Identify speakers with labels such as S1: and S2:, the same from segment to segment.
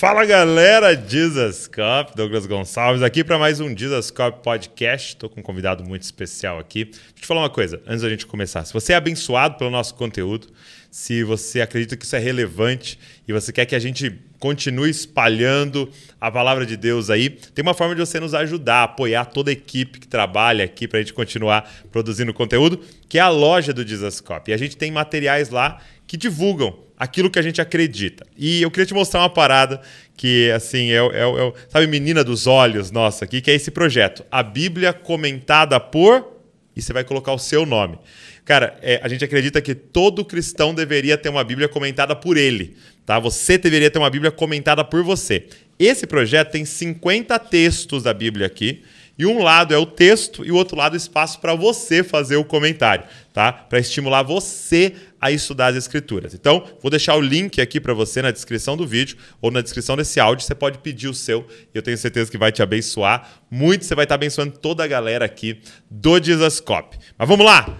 S1: Fala galera, Jesus Cop, Douglas Gonçalves aqui para mais um Jesus Cop Podcast. Estou com um convidado muito especial aqui. Deixa eu te falar uma coisa, antes da gente começar. Se você é abençoado pelo nosso conteúdo, se você acredita que isso é relevante e você quer que a gente continue espalhando a palavra de Deus aí, tem uma forma de você nos ajudar, apoiar toda a equipe que trabalha aqui para a gente continuar produzindo conteúdo, que é a loja do Jesus Cop. E a gente tem materiais lá que divulgam aquilo que a gente acredita. E eu queria te mostrar uma parada que, assim, é, é, é sabe, menina dos olhos nossa aqui, que é esse projeto. A Bíblia comentada por. E você vai colocar o seu nome. Cara, é, a gente acredita que todo cristão deveria ter uma Bíblia comentada por ele. Tá? Você deveria ter uma Bíblia comentada por você. Esse projeto tem 50 textos da Bíblia aqui. E um lado é o texto e o outro lado é espaço para você fazer o comentário, tá? Para estimular você a estudar as escrituras. Então, vou deixar o link aqui para você na descrição do vídeo ou na descrição desse áudio. Você pode pedir o seu eu tenho certeza que vai te abençoar muito. Você vai estar tá abençoando toda a galera aqui do Jesus Cop. Mas vamos lá!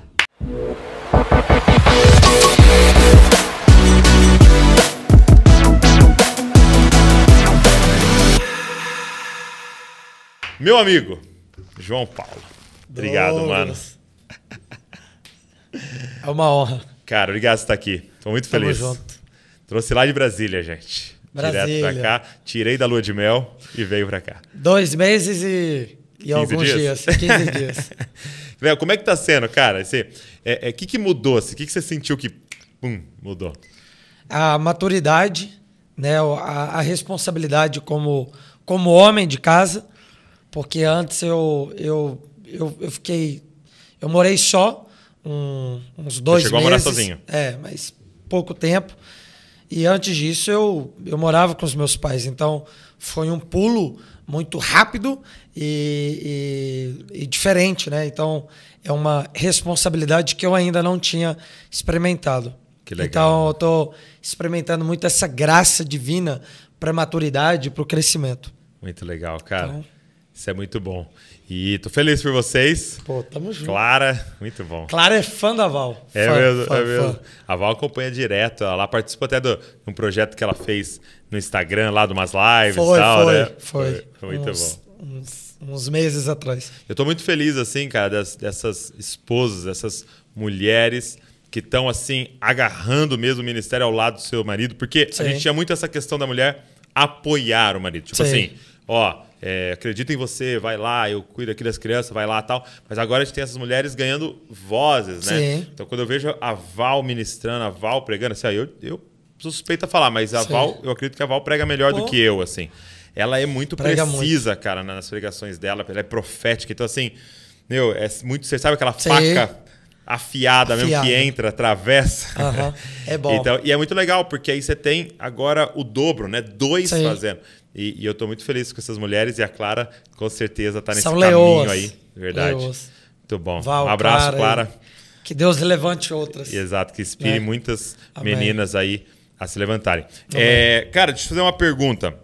S1: Meu amigo, João Paulo. Obrigado, Douglas. mano. É uma honra. Cara, obrigado por estar aqui. Estou muito Tamo Junto. Trouxe lá de Brasília, gente. Brasília. Direto pra cá. Tirei da lua de mel e veio pra cá.
S2: Dois meses e, e alguns dias. dias. 15 dias.
S1: Como é que tá sendo, cara? O é, é, que, que mudou? O assim? que, que você sentiu que pum, mudou?
S2: A maturidade, né? a, a responsabilidade como, como homem de casa. Porque antes eu, eu, eu, eu fiquei. Eu morei só um, uns dois Você chegou meses. Chegou a morar sozinho? É, mas pouco tempo. E antes disso eu, eu morava com os meus pais. Então foi um pulo muito rápido e, e, e diferente, né? Então é uma responsabilidade que eu ainda não tinha experimentado. Que legal. Então eu estou experimentando muito essa graça divina para maturidade, para o crescimento.
S1: Muito legal, cara. Então, Isso é muito bom. E tô feliz por vocês. Pô, tamo junto. Clara, muito bom. Clara é fã da Val. É fã, mesmo, fã, é mesmo. Fã. A Val acompanha direto. Ela participa até de um projeto que ela fez no Instagram, lá de umas lives foi, e tal, né? foi, né? Foi, foi. Muito uns,
S2: bom. Uns, uns, meses atrás.
S1: Eu tô muito feliz, assim, cara, dessas esposas, dessas mulheres que estão, assim, agarrando mesmo o ministério ao lado do seu marido. Porque Sim. a gente tinha muito essa questão da mulher apoiar o marido. Tipo Sim. assim, ó é, em você, vai lá, eu cuido aqui das crianças, vai lá tal. Mas agora a gente tem essas mulheres ganhando vozes, né? Sim. Então quando eu vejo a Val ministrando, a Val pregando, assim, ó, eu, eu suspeito a falar, mas a Sim. Val, eu acredito que a Val prega melhor Pô. do que eu, assim. Ela é muito prega precisa, muito. cara, nas pregações dela, ela é profética. Então, assim, meu, é muito. Você sabe aquela Sim. faca afiada, afiada, mesmo que entra, atravessa. Uhum. É bom. então, e é muito legal, porque aí você tem agora o dobro, né? Dois Sim. fazendo. E, e eu estou muito feliz com essas mulheres e a Clara com certeza está nesse São caminho aí. Verdade. Leoas. Muito bom. Val, um abraço, Clara. Clara. Que Deus levante outras. Exato, que inspire né? muitas Amém. meninas aí a se levantarem. É, cara, deixa eu fazer uma pergunta.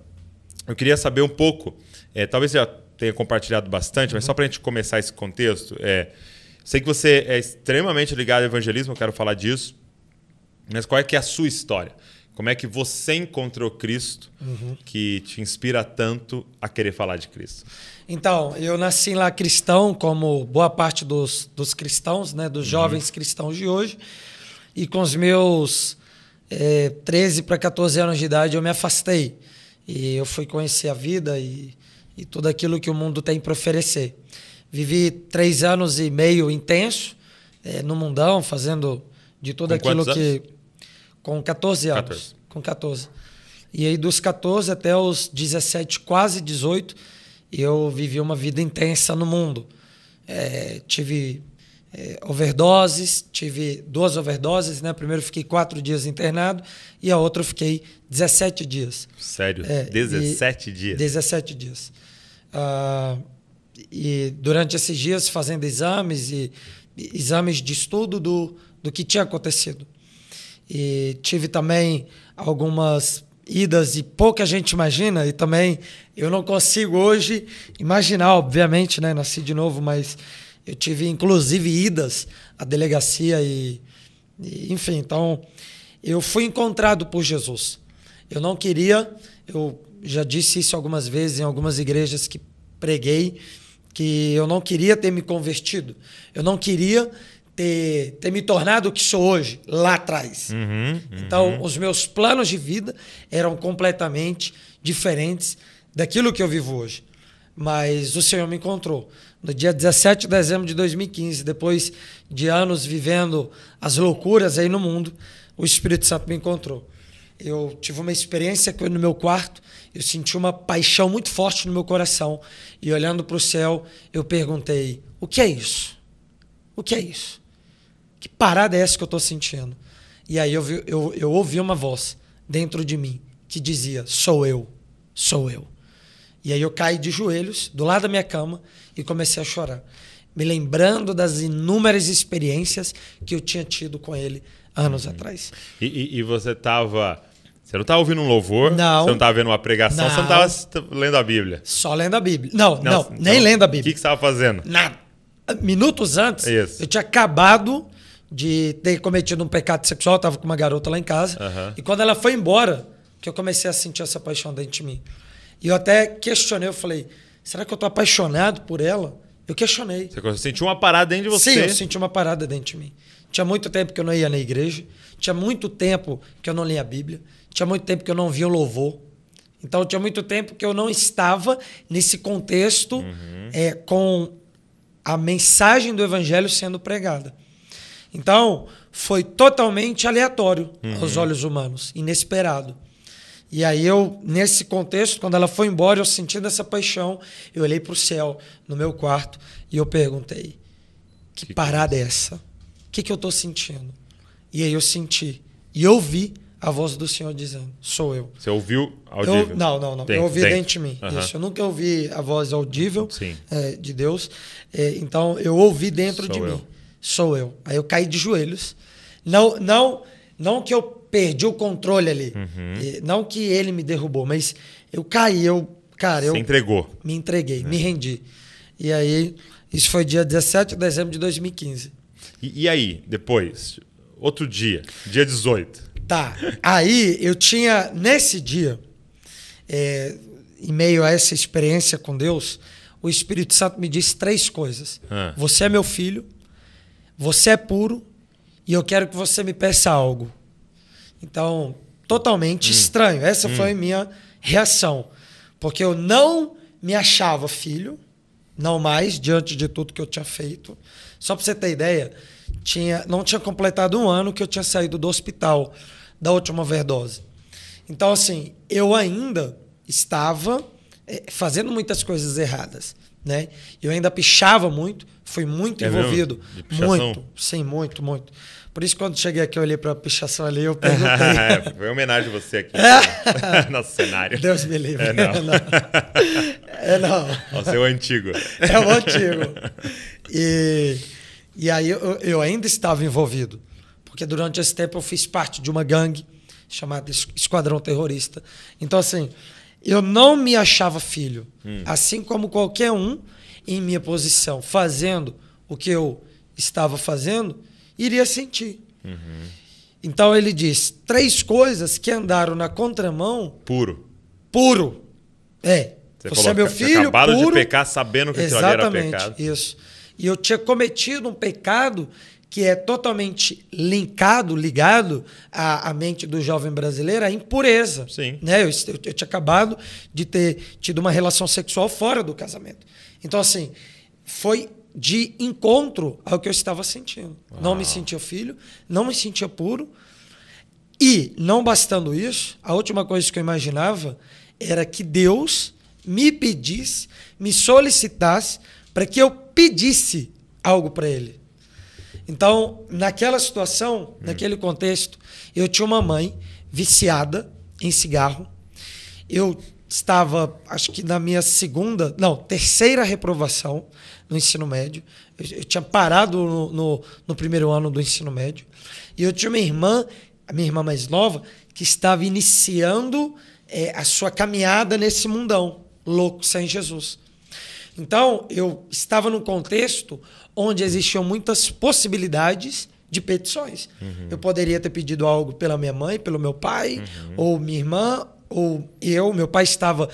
S1: Eu queria saber um pouco, é, talvez já tenha compartilhado bastante, uhum. mas só para a gente começar esse contexto, é, sei que você é extremamente ligado ao evangelismo, eu quero falar disso, mas qual é que é a sua história? Como é que você encontrou Cristo uhum. que te inspira tanto a querer falar de Cristo?
S2: Então, eu nasci lá cristão, como boa parte dos, dos cristãos, né, dos uhum. jovens cristãos de hoje. E com os meus é, eh, 13 para 14 anos de idade, eu me afastei. E eu fui conhecer a vida e, e tudo aquilo que o mundo tem para oferecer. Vivi três anos e meio intenso é, no mundão, fazendo de tudo com aquilo que. Anos? Com 14 anos. 14. Com 14. E aí, dos 14 até os 17, quase 18, eu vivi uma vida intensa no mundo. É, tive é, overdoses, tive duas overdoses, né? Primeiro fiquei quatro dias internado e a outra fiquei 17 dias. Sério? É, 17 dias? 17 dias. Ah, e durante esses dias fazendo exames e exames de estudo do, do que tinha acontecido. E tive também algumas idas e pouca gente imagina, e também eu não consigo hoje imaginar, obviamente, né? Nasci de novo, mas eu tive inclusive idas à delegacia e, e enfim, então eu fui encontrado por Jesus. Eu não queria, eu já disse isso algumas vezes em algumas igrejas que preguei, que eu não queria ter me convertido. Eu não queria ter, ter me tornado o que sou hoje, lá atrás. Uhum, uhum. Então, os meus planos de vida eram completamente diferentes daquilo que eu vivo hoje. Mas o Senhor me encontrou. No dia 17 de dezembro de 2015, depois de anos vivendo as loucuras aí no mundo, o Espírito Santo me encontrou. Eu tive uma experiência que no meu quarto, eu senti uma paixão muito forte no meu coração. E olhando para o céu, eu perguntei: o que é isso? O que é isso? que parada é essa que eu estou sentindo? E aí eu, vi, eu, eu ouvi uma voz dentro de mim que dizia: sou eu, sou eu. E aí eu caí de joelhos do lado da minha cama e comecei a chorar, me lembrando das inúmeras experiências que eu tinha tido com ele anos uhum. atrás.
S1: E, e, e você estava. Você não estava ouvindo um louvor, não, você não estava vendo uma pregação, não, você não estava lendo a Bíblia. Só lendo a Bíblia. Não, não, não então, nem lendo a Bíblia. O que, que você estava fazendo?
S2: Nada. Minutos antes, Isso. eu tinha acabado de ter cometido um pecado sexual, eu tava com uma garota lá em casa. Uhum. E quando ela foi embora, que eu comecei a sentir essa paixão dentro de mim. E eu até questionei, eu falei, será que eu tô apaixonado por ela? Eu questionei.
S1: Você sentiu uma parada dentro de você? Sim, eu senti
S2: uma parada dentro de mim. Tinha muito tempo que eu não ia na igreja, tinha muito tempo que eu não lia a Bíblia, tinha muito tempo que eu não via o louvor. Então tinha muito tempo que eu não estava nesse contexto uhum. é, com a mensagem do evangelho sendo pregada. Então, foi totalmente aleatório uhum. aos olhos humanos, inesperado. E aí eu, nesse contexto, quando ela foi embora, eu sentindo essa paixão, eu olhei para o céu no meu quarto e eu perguntei, que, que parada é essa? O que, que eu estou sentindo? E aí eu senti e ouvi a voz do Senhor dizendo, sou eu. Você ouviu audível? Eu, não, não, não. Dentro, eu ouvi dentro, dentro de mim. Isso, eu nunca ouvi a voz audível é, de Deus. É, então, eu ouvi dentro sou de eu. mim sou eu. Aí eu caí de joelhos. Não, não, não que eu perdi o controle ali. Uhum. Não que ele me derrubou, mas eu caí, eu, cara, Você eu entregou. Me entreguei, é. me rendi. E aí, isso foi dia 17 de dezembro de 2015.
S1: E, e aí, depois, outro dia, dia 18.
S2: Tá. Aí eu tinha, nesse dia, é, em meio a essa experiência com Deus, o Espírito Santo me disse três coisas. Ah. Você é meu filho, você é puro e eu quero que você me peça algo. Então, totalmente hum. estranho. Essa hum. foi minha reação. Porque eu não me achava filho, não mais, diante de tudo que eu tinha feito. Só para você ter ideia, tinha, não tinha completado um ano que eu tinha saído do hospital da última overdose. Então, assim, eu ainda estava eh, fazendo muitas coisas erradas né? Eu ainda pichava muito, fui muito é envolvido. Muito, sim, muito, muito. Por isso, quando cheguei aqui, eu olhei para a pichação ali, eu perguntei. É, foi uma homenagem a você aqui. Então. Nosso cenário. Deus me livre. É não. é não. Você é o antigo. É o antigo. E, e aí eu, eu ainda estava envolvido, porque durante esse tempo eu fiz parte de uma gangue chamada Esquadrão Terrorista. Então, assim, eu não me achava filho. Hum. Assim como qualquer um em minha posição, fazendo o que eu estava fazendo, iria sentir. Uhum. Então ele diz: três coisas que andaram na contramão.
S1: Puro. Puro. É. Você, você é meu filho. Acabaram puro. de pecar sabendo que Exatamente, era pecado.
S2: Isso. E eu tinha cometido um pecado que é totalmente linkado, ligado à, à mente do jovem brasileiro, a impureza. Sim. Né? Eu, eu, eu tinha acabado de ter tido uma relação sexual fora do casamento. Então, assim, foi de encontro ao que eu estava sentindo. Uau. Não me sentia filho, não me sentia puro. E, não bastando isso, a última coisa que eu imaginava era que Deus me pedisse, me solicitasse, para que eu pedisse algo para Ele. Então, naquela situação, hum. naquele contexto, eu tinha uma mãe viciada em cigarro. Eu estava, acho que na minha segunda, não, terceira reprovação no ensino médio. Eu, eu tinha parado no, no, no, primeiro ano do ensino médio. E eu tinha uma irmã, a minha irmã mais nova, que estava iniciando é, a sua caminhada nesse mundão louco sem Jesus. Então, eu estava num contexto onde existiam muitas possibilidades de petições. Uhum. Eu poderia ter pedido algo pela minha mãe, pelo meu pai, uhum. ou minha irmã, ou eu. Meu pai estava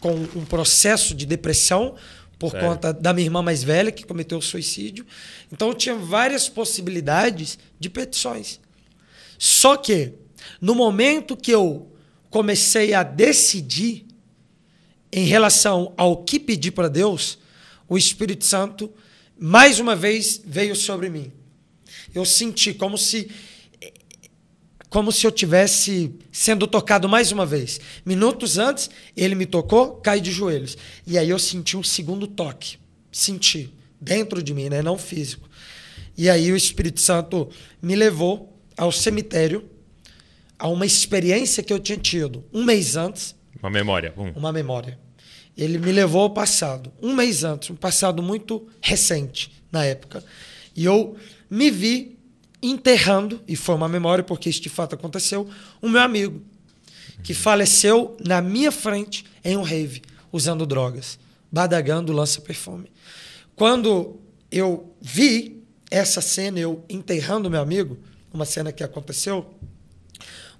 S2: com um processo de depressão por conta da minha irmã mais velha que cometeu suicídio. Então eu tinha várias possibilidades de petições. Só que no momento que eu comecei a decidir em relação ao que pedir para Deus, o Espírito Santo mais uma vez veio sobre mim. Eu senti como se como se eu tivesse sendo tocado mais uma vez. Minutos antes, ele me tocou, caí de joelhos. E aí eu senti um segundo toque. Senti dentro de mim, né, não físico. E aí o Espírito Santo me levou ao cemitério, a uma experiência que eu tinha tido um mês antes.
S1: Uma memória. Um.
S2: Uma memória ele me levou ao passado, um mês antes, um passado muito recente na época. E eu me vi enterrando, e foi uma memória porque este fato aconteceu, o meu amigo, que faleceu na minha frente em um rave, usando drogas, badagando lança-perfume. Quando eu vi essa cena, eu enterrando meu amigo, uma cena que aconteceu,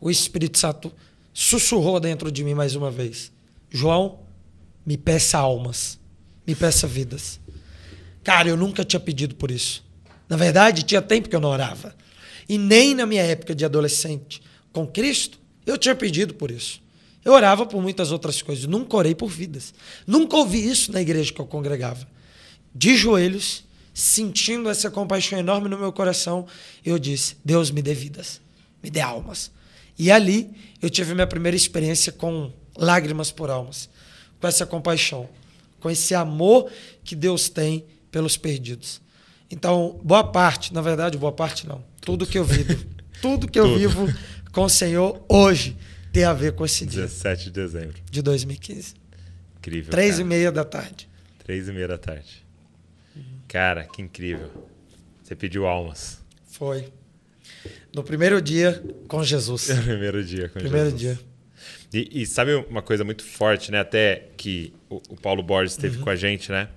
S2: o Espírito Santo sussurrou dentro de mim mais uma vez: João, me peça almas, me peça vidas. Cara, eu nunca tinha pedido por isso. Na verdade, tinha tempo que eu não orava. E nem na minha época de adolescente com Cristo, eu tinha pedido por isso. Eu orava por muitas outras coisas, nunca orei por vidas. Nunca ouvi isso na igreja que eu congregava. De joelhos, sentindo essa compaixão enorme no meu coração, eu disse: Deus me dê vidas, me dê almas. E ali eu tive minha primeira experiência com lágrimas por almas com essa compaixão, com esse amor que Deus tem pelos perdidos. Então, boa parte, na verdade, boa parte não. Tudo, tudo que eu vivo, tudo que eu vivo com o Senhor hoje tem a ver com esse 17 dia. 17 de dezembro. De
S1: 2015. Incrível. Três cara. e meia da tarde. Três e meia da tarde. Uhum. Cara, que incrível. Você pediu almas.
S2: Foi. No primeiro dia com Jesus. No primeiro dia com primeiro Jesus. Primeiro
S1: dia. E, e, sabe uma coisa muito forte, né? Até que o, o Paulo Borges esteve uhum. com a gente, né?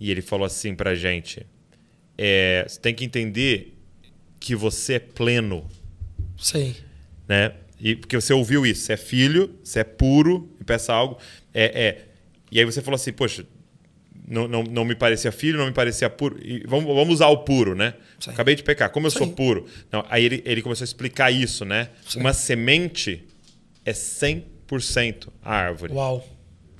S1: E ele falou assim pra gente: é, você tem que entender que você é pleno. Sim. Né? E, porque você ouviu isso, você é filho, você é puro, e peça algo. É, é. E aí você falou assim, poxa, não, não, não, me parecia filho, não me parecia puro. E vamos, vamos usar o puro, né? Sim. Acabei de pecar, como eu Sim. sou puro. Não, aí ele, ele começou a explicar isso, né? Sim. Uma semente é 100% árvore. Uau!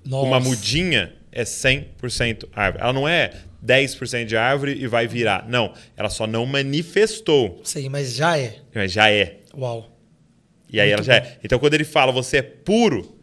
S1: Nossa. Uma mudinha é 100% árvore. Ela não é 10% de árvore e vai virar. Não, ela só não manifestou. Sim, mas já é. Mas já é. Uau. E aí Muito ela já é. bom. é. Então quando ele fala você é puro,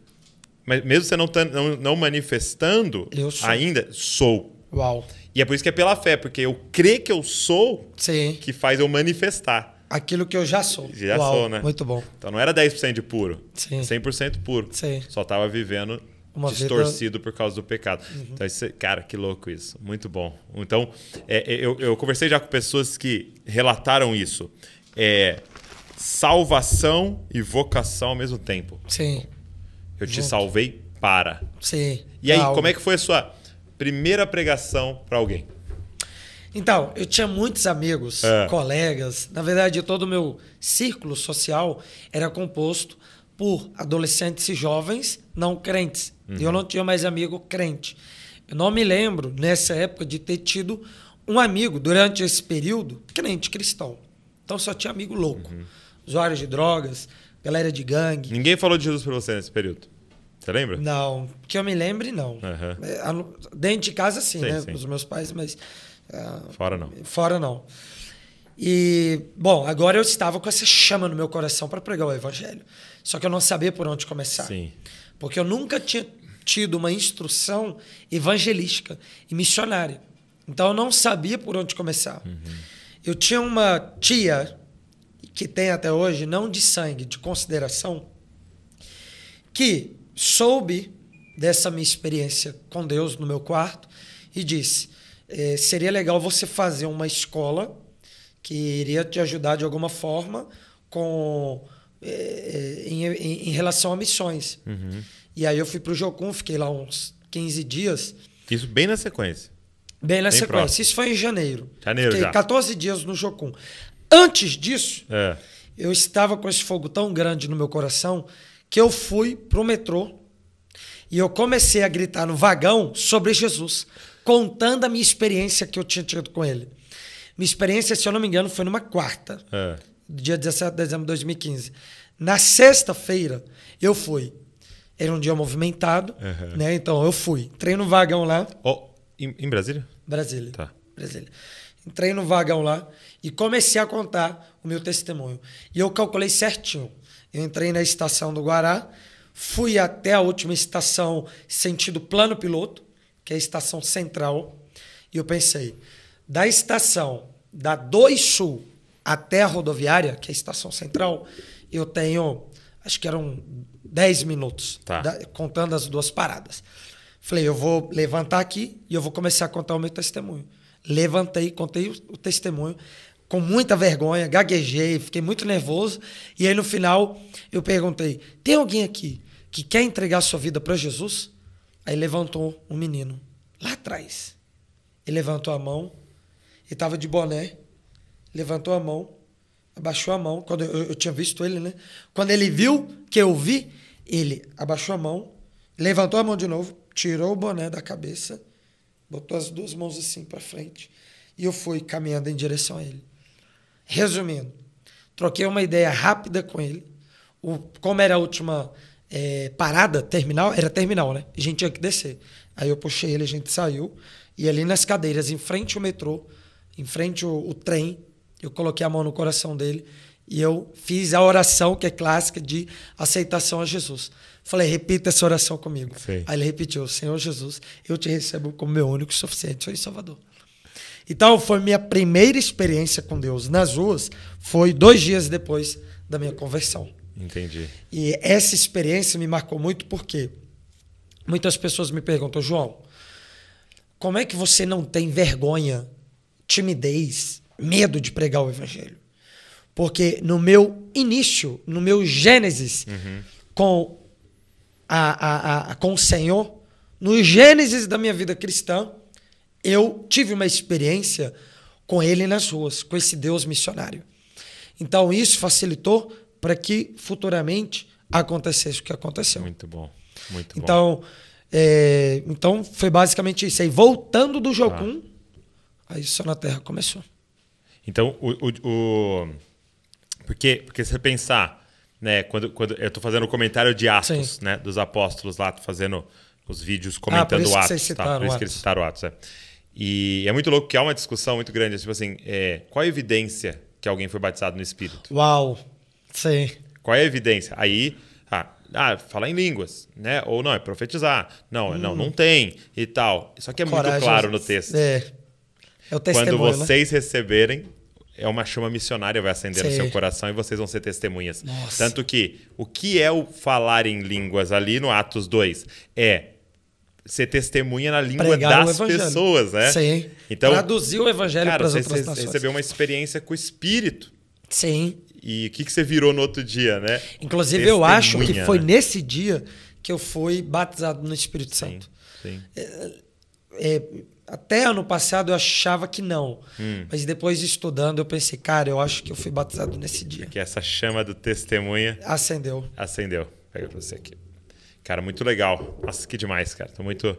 S1: mas mesmo você não, tá, não, não manifestando sou. ainda, sou. Uau. E é por isso que é pela fé, porque eu crer que eu sou Sim. que faz eu manifestar aquilo que eu já sou. Já Uau, sou, né? Muito bom. Então não era 10% de puro. Sim. 100% puro. Sim. Só estava vivendo Uma distorcido vida... por causa do pecado. Uhum. Então, é, cara, que louco isso. Muito bom. Então, é, é, eu, eu, conversei já com pessoas que relataram isso. É, salvação e vocação ao mesmo tempo. Sim. Eu te salvei para. Sim. E aí, Calma. como é que foi a sua primeira pregação para alguém?
S2: Então, eu tinha muitos amigos, é. colegas. Na verdade, todo o meu círculo social era composto por adolescentes e jovens não crentes. Uhum. Eu não tinha mais amigo crente. Eu não me lembro, nessa época, de ter tido um amigo, durante esse período, crente cristão. Então só tinha amigo louco.
S1: Uhum. Usuários de
S2: drogas,
S1: galera de gangue. Ninguém falou de Jesus para você nesse período? Você lembra?
S2: Não, que eu me lembre, não. Uhum. Dentro de casa, sim, sim né? Sim. Os meus pais, mas Fora não. Fora não. E, bom, agora eu estava com essa chama no meu coração para pregar o evangelho. Só que eu não sabia por onde começar. Sim. Porque eu nunca tinha tido uma instrução evangelística e missionária. Então eu não sabia por onde começar. Uhum. Eu tinha uma tia, que tem até hoje, não de sangue, de consideração, que soube dessa minha experiência com Deus no meu quarto e disse: é, seria legal você fazer uma escola que iria te ajudar de alguma forma com é, é em, em, em, relação a missões. Uhum. E aí eu fui para o Jocum, fiquei lá uns 15 dias.
S1: Isso bem na sequência. Bem na bem sequência. Próximo.
S2: Isso foi em janeiro. Janeiro fiquei já. 14 dias no Jocum. Antes disso, é. eu estava com esse fogo tão grande no meu coração que eu fui pro metrô e eu comecei a gritar no vagão sobre Jesus contando a minha experiência que eu tinha tido com ele. Minha experiência, se eu não me engano, foi numa quarta, é. dia 17 de dezembro de 2015. Na sexta-feira, eu fui. Era um dia movimentado, uhum. né? Então eu fui. Entrei no vagão lá.
S1: Oh, em, em Brasília?
S2: Brasília. Tá. Brasília. Entrei no vagão lá e comecei a contar o meu testemunho. E eu calculei certinho. Eu entrei na estação do Guará, fui até a última estação sentido plano piloto, que é a estação central. E eu pensei, da estação da 2 Sul até a rodoviária, que é a estação central, eu tenho, acho que eram 10 minutos, tá. da, contando as duas paradas. Falei, eu vou levantar aqui e eu vou começar a contar o meu testemunho. Levantei, contei o, o testemunho com muita vergonha, gaguejei, fiquei muito nervoso. E aí no final eu perguntei: tem alguém aqui que quer entregar sua vida para Jesus? Aí levantou um menino lá atrás. Ele levantou a mão, ele estava de boné, levantou a mão, abaixou a mão. Quando eu, eu, tinha visto ele, né? Quando ele viu que eu vi, ele abaixou a mão, levantou a mão de novo, tirou o boné da cabeça, botou as duas mãos assim para frente e eu fui caminhando em direção a ele. Resumindo, troquei uma ideia rápida com ele. O, como era a última é, parada, terminal, era terminal, né? A gente tinha que descer. Aí eu puxei ele, a gente saiu. E ali nas cadeiras, em frente ao metrô, em frente ao, ao trem, eu coloquei a mão no coração dele e eu fiz a oração que é clássica de aceitação a Jesus. Falei, repita essa oração comigo. Sim. Aí ele repetiu: Senhor Jesus, eu te recebo como meu único e suficiente Senhor e Salvador. Então, foi minha primeira experiência com Deus nas ruas, foi dois dias depois da minha conversão. Entendi. E essa experiência me marcou muito porque muitas pessoas me perguntam, João, como é que você não tem vergonha, timidez, medo de pregar o evangelho? Porque no meu início, no meu Gênesis uhum. com, a, a, a, com o Senhor, no Gênesis da minha vida cristã, eu tive uma experiência com ele nas ruas, com esse Deus missionário. Então isso facilitou para que futuramente acontecesse o que aconteceu. Muito bom, muito então, bom. É, então, foi basicamente isso. Aí, voltando do jogo 1, tá. ah. aí só na Terra começou.
S1: Então, o, o, o... Porque, porque se você pensar, né, quando, quando eu estou fazendo o comentário de Atos, né, dos apóstolos lá, fazendo os vídeos ah, comentando ah, Atos, tá? Por isso que eles citaram Atos, é. E é muito louco que há uma discussão muito grande, tipo assim, é, qual a evidência que alguém foi batizado no Espírito?
S2: Uau! Sim.
S1: Qual é a evidência? Aí, ah, ah falar em línguas, né? Ou não, é profetizar. Não, é, hum. não, não tem e tal. Só que é Coragem, muito claro no texto. É. É o testemunho, Quando né? vocês né? receberem, é uma chama missionária vai acender Sim. no seu coração e vocês vão ser testemunhas. Nossa. Tanto que o que é o falar em línguas ali no Atos 2 é ser testemunha na língua Pregar das pessoas, né? Sim. Então, Traduzir o evangelho para as outras pessoas. Você uma experiência com o Espírito. Sim. E o que, que você virou no outro dia, né? Inclusive, Testemunha, eu acho que foi né?
S2: nesse dia que eu fui batizado no Espírito sim, Santo. Sim. É, é, até ano passado eu achava que não. Hum. Mas depois estudando, eu pensei, cara, eu acho que eu fui batizado nesse é dia.
S1: Que essa chama do testemunha. Acendeu. Acendeu. Pega pra você aqui. Cara, muito legal. Nossa, que demais, cara. Tô muito,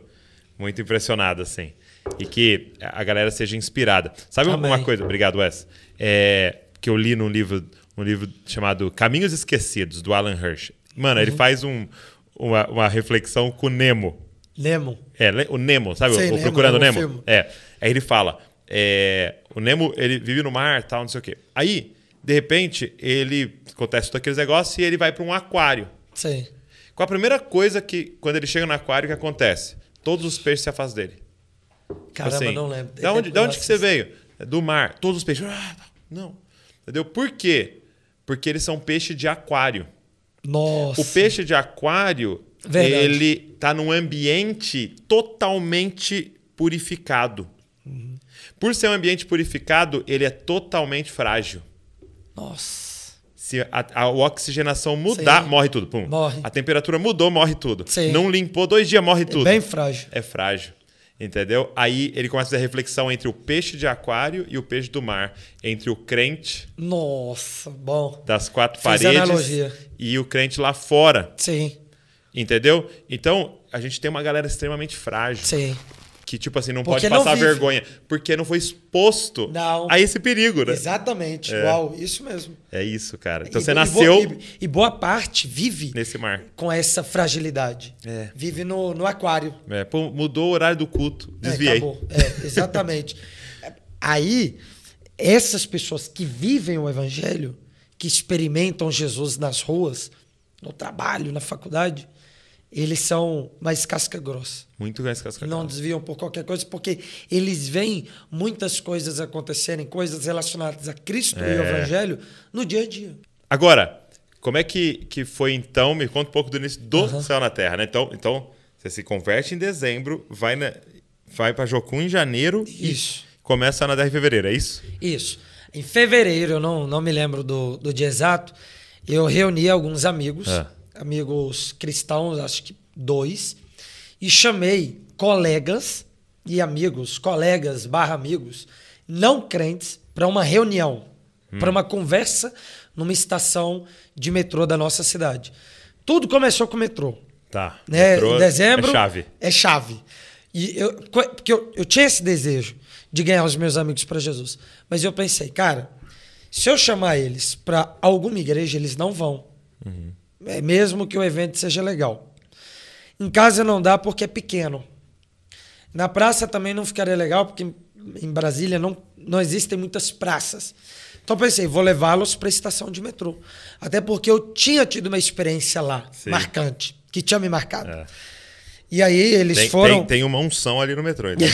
S1: muito impressionado, assim. E que a galera seja inspirada. Sabe Amém. uma coisa? Obrigado, Wes. É, que eu li no livro um livro chamado Caminhos Esquecidos, do Alan Hirsch. Mano, uhum. ele faz um, uma, uma, reflexão com o Nemo. Nemo? É, o Nemo, sabe? Sei, o, Nemo, Procurando Nemo. É Nemo. É. Aí ele fala: é, o Nemo, ele vive no mar, tal, não sei o quê. Aí, de repente, ele acontece todos aqueles negócios e ele vai para um aquário. Sim. Com a primeira coisa que, quando ele chega no aquário, que acontece? Todos os peixes se afastam dele.
S2: Tipo Caramba, assim, não lembro. Da onde, da onde que você
S1: veio? É do mar. Todos os peixes. Não. Entendeu? Por quê? Porque eles são peixe de aquário. Nossa. O peixe de aquário, Verdade. ele está num ambiente totalmente purificado. Uhum. Por ser um ambiente purificado, ele é totalmente frágil. Nossa. Se a, a oxigenação mudar, morre tudo. Pum. Morre. A temperatura mudou, morre tudo. Sim. Não limpou dois dias, morre é tudo. É bem frágil. É frágil. Entendeu? Aí ele começa a fazer a reflexão entre o peixe de aquário e o peixe do mar. Entre o crente.
S2: Nossa, bom.
S1: Das quatro Fiz paredes. Analogia. E o crente lá fora. Sim. Entendeu? Então, a gente tem uma galera extremamente frágil. Sim que, tipo assim, não Porque pode passar vergonha. Porque não foi exposto não. a esse perigo, né? Exatamente. É. Uau, isso mesmo. É isso, cara. Então e, você nasceu. E boa, e, e, boa parte vive. Nesse mar.
S2: Com essa fragilidade. É. Vive
S1: no, no aquário. É, pô, mudou o horário do culto. É, Desviei.
S2: É, exatamente. Aí, essas pessoas que vivem o evangelho, que experimentam Jesus nas ruas, no trabalho, na faculdade, eles são mais casca grossa. Muito mais casca grossa. Não desviam por qualquer coisa, porque eles veem muitas coisas acontecerem, coisas relacionadas a Cristo é. e ao Evangelho, no dia a dia.
S1: Agora, como é que, que foi então? Me conta um pouco do início do uhum. Céu na Terra, né? Então, então, você se converte em dezembro, vai, na, vai para Jocum em janeiro isso. e começa na Terra em fevereiro, é isso?
S2: Isso. Em fevereiro, eu não, não me lembro do, do dia exato, eu reuni alguns amigos. Ah amigos cristãos, acho que dois, e chamei colegas e amigos, colegas barra amigos, não crentes, para uma reunião, hum. para uma conversa numa estação de metrô da nossa cidade. Tudo começou com o metrô.
S1: Tá. Né? Metrô em é dezembro. É chave.
S2: É chave. E eu, porque eu, eu tinha esse desejo de ganhar os meus amigos para Jesus. Mas eu pensei, cara, se eu chamar eles para alguma igreja, eles não vão. Uhum. É, mesmo que o evento seja legal. Em casa não dá porque é pequeno. Na praça também não ficaria legal, porque em Brasília não, não existem muitas praças. Então pensei, vou levá-los para a estação de metrô. Até porque eu tinha tido uma experiência lá, Sim. marcante, que tinha me marcado. É. E aí eles tem, foram. Tem, tem,
S1: uma unção ali no metrô. Então.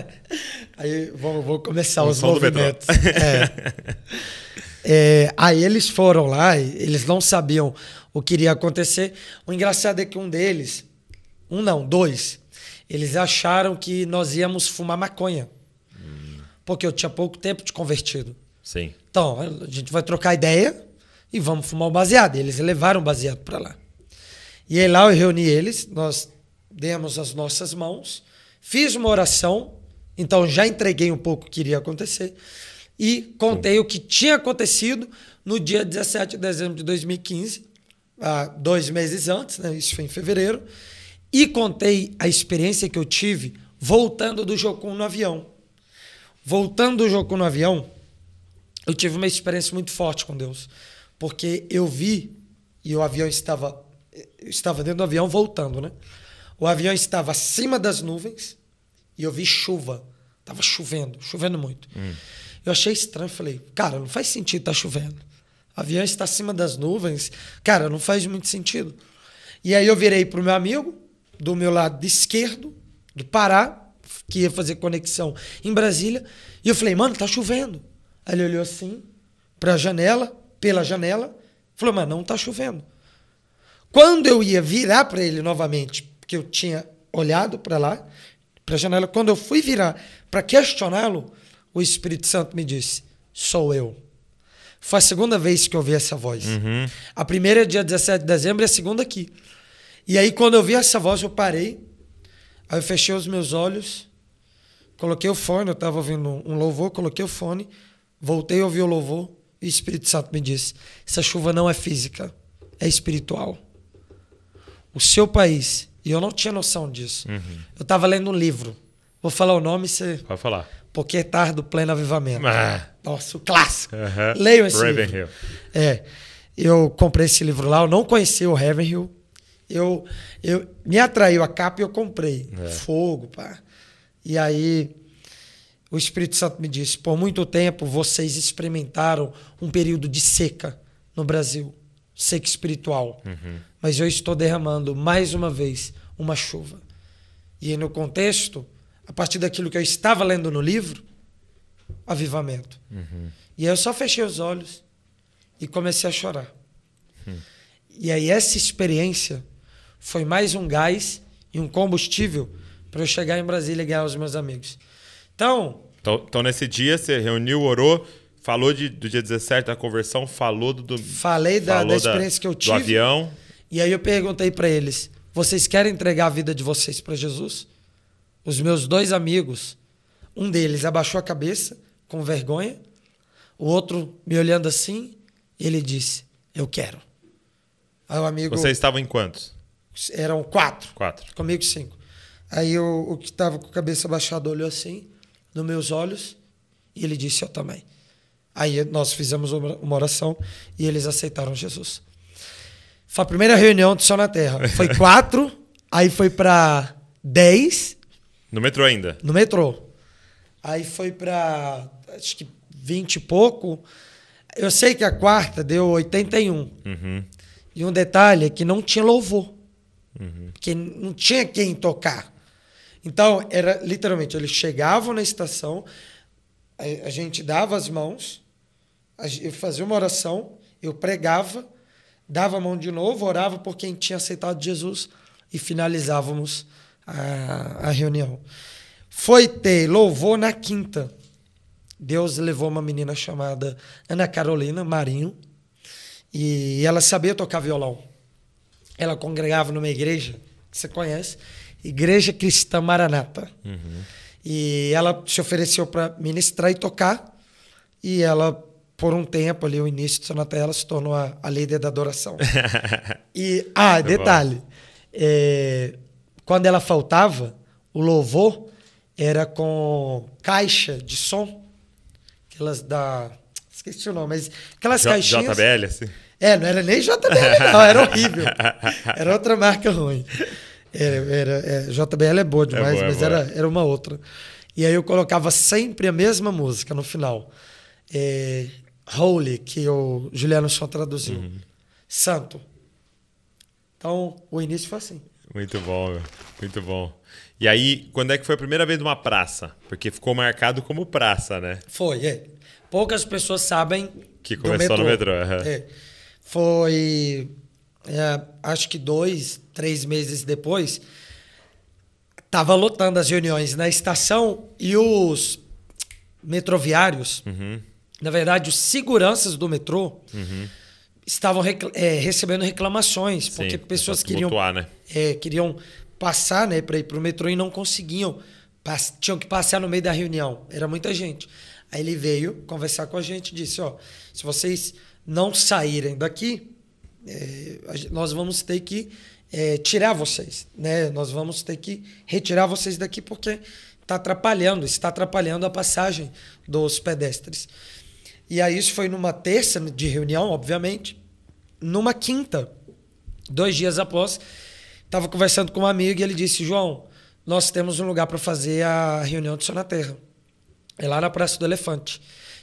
S2: aí vou, vou começar unção os movimentos. É. É, aí eles foram lá, eles não sabiam o que iria acontecer. O engraçado é que um deles, um não, dois, eles acharam que nós íamos fumar maconha. Hum. Porque eu tinha pouco tempo de convertido. Sim. Então, a gente vai trocar ideia e vamos fumar o baseado. E eles levaram o baseado para lá. E aí lá eu reuni eles, nós demos as nossas mãos, fiz uma oração, então já entreguei um pouco o que iria acontecer e contei o que tinha acontecido no dia 17 de dezembro de 2015, dois meses antes, né? isso foi em fevereiro, e contei a experiência que eu tive voltando do Jocum no avião. Voltando do Jocum no avião, eu tive uma experiência muito forte com Deus, porque eu vi, e o avião estava, estava dentro do avião voltando, né? O avião estava acima das nuvens e eu vi chuva. Estava chovendo, chovendo muito. Hum. Eu achei estranho. Falei, cara, não faz sentido tá chovendo. O avião está acima das nuvens. Cara, não faz muito sentido. E aí eu virei pro meu amigo, do meu lado esquerdo, do Pará, que ia fazer conexão em Brasília. E eu falei, mano, tá chovendo. Aí ele olhou assim, para a janela, pela janela. Falou, mano, não tá chovendo. Quando eu ia virar para ele novamente, porque eu tinha olhado para lá, para a janela, quando eu fui virar para questioná-lo, o Espírito Santo me disse: sou eu. Foi a segunda vez que eu ouvi essa voz. Uhum. A primeira é dia 17 de dezembro e a segunda aqui. E aí, quando eu vi essa voz, eu parei. Aí eu fechei os meus olhos, coloquei o fone, eu estava ouvindo um louvor, coloquei o fone, voltei a ouvir o louvor e o Espírito Santo me disse: essa chuva não é física, é espiritual. O seu país, e eu não tinha noção disso, uhum. eu estava lendo um livro Vou falar o nome, você. Pode falar. É tarde do Pleno Avivamento. Ah. Nosso clássico. Uh-huh. Leiam esse Raven livro. Hill. É. Eu comprei esse livro lá, eu não conhecia o Hill. Eu, eu, me atraiu a capa e eu comprei. É. Fogo, pá. E aí o Espírito Santo me disse: por muito tempo vocês experimentaram um período de seca no Brasil, seca espiritual. Uhum. Mas eu estou derramando mais uma vez uma chuva. E no contexto, a partir daquilo que eu estava lendo no livro, avivamento. Uhum. E aí eu só fechei os olhos e comecei a chorar. Uhum. E aí essa experiência foi mais um gás e um combustível para eu chegar em Brasília e ganhar os meus amigos.
S1: Então, então, então nesse dia você reuniu, orou, falou de, do dia 17 da conversão, falou do, do falei
S2: da, falou da experiência da, que eu tive do avião. E aí eu perguntei para eles: vocês querem entregar a vida de vocês para Jesus? Os meus dois amigos, um deles abaixou a cabeça com vergonha, o outro me olhando assim, ele disse: Eu quero. Aí o amigo. Vocês
S1: estavam em quantos?
S2: Eram quatro. Quatro. Comigo, cinco. Aí o, o que estava com a cabeça abaixada olhou assim, nos meus olhos, e ele disse: Eu também. Aí nós fizemos uma oração e eles aceitaram Jesus. Foi a primeira reunião do Senhor na Terra. Foi quatro, aí foi para dez,
S1: no metrô ainda?
S2: No metrô. Aí foi para acho que 20 e pouco. Eu sei que a quarta deu 81. Uhum. E um detalhe é que não tinha louvor. Uhum. Porque não tinha quem tocar. Então, era literalmente, eles chegavam na estação, a, gente dava as mãos, eu fazia uma oração, eu pregava, dava a mão de novo, orava por quem tinha aceitado Jesus e finalizávamos a, a reunião. Foi ter louvor na quinta. Deus levou uma menina chamada Ana Carolina Marinho e ela sabia tocar violão. Ela congregava numa igreja que você conhece, Igreja Cristã Maranata. Uhum. E ela se ofereceu para ministrar e tocar. E ela, por um tempo ali, o início de Sonata, ela se tornou a, a líder da adoração.
S1: e, ah, detalhe.
S2: É, quando ela faltava, o louvor era com caixa de som, aquelas da. Esqueci o nome, mas aquelas J caixinhas. JBL, assim. É, não era nem JBL, não, era horrível. Era outra marca ruim. Era, era, é, JBL é boa demais, é boa, é mas é boa. Era, era uma outra. E aí eu colocava sempre a mesma música no final. É, Holy, que o Juliano só traduziu. Uhum. Santo.
S1: Então, o início foi assim. Muito bom, meu. muito bom. E aí, quando é que foi a primeira vez numa praça? Porque ficou marcado como praça, né?
S2: Foi, é. Poucas pessoas sabem. Que começou metrô. no metrô. Uhum. É. Foi. É, acho que dois, três meses depois. Tava lotando as reuniões na estação e os metroviários, uhum. na verdade, os seguranças do metrô. Uhum estavam é, recebendo reclamações, porque Sim, é pessoas queriam, né? é, queriam passar né, para ir para o metrô e não conseguiam. tinham que passar no meio da reunião. Era muita gente. Aí ele veio conversar com a gente e disse: ó, se vocês não saírem daqui, é, nós vamos ter que é, tirar vocês. Né? Nós vamos ter que retirar vocês daqui porque está atrapalhando, está atrapalhando a passagem dos pedestres. E aí isso foi numa terça de reunião, obviamente. Numa quinta, dois dias após, estava conversando com um amigo e ele disse: João, nós temos um lugar para fazer a reunião de Sonaterra. É lá na Praça do Elefante,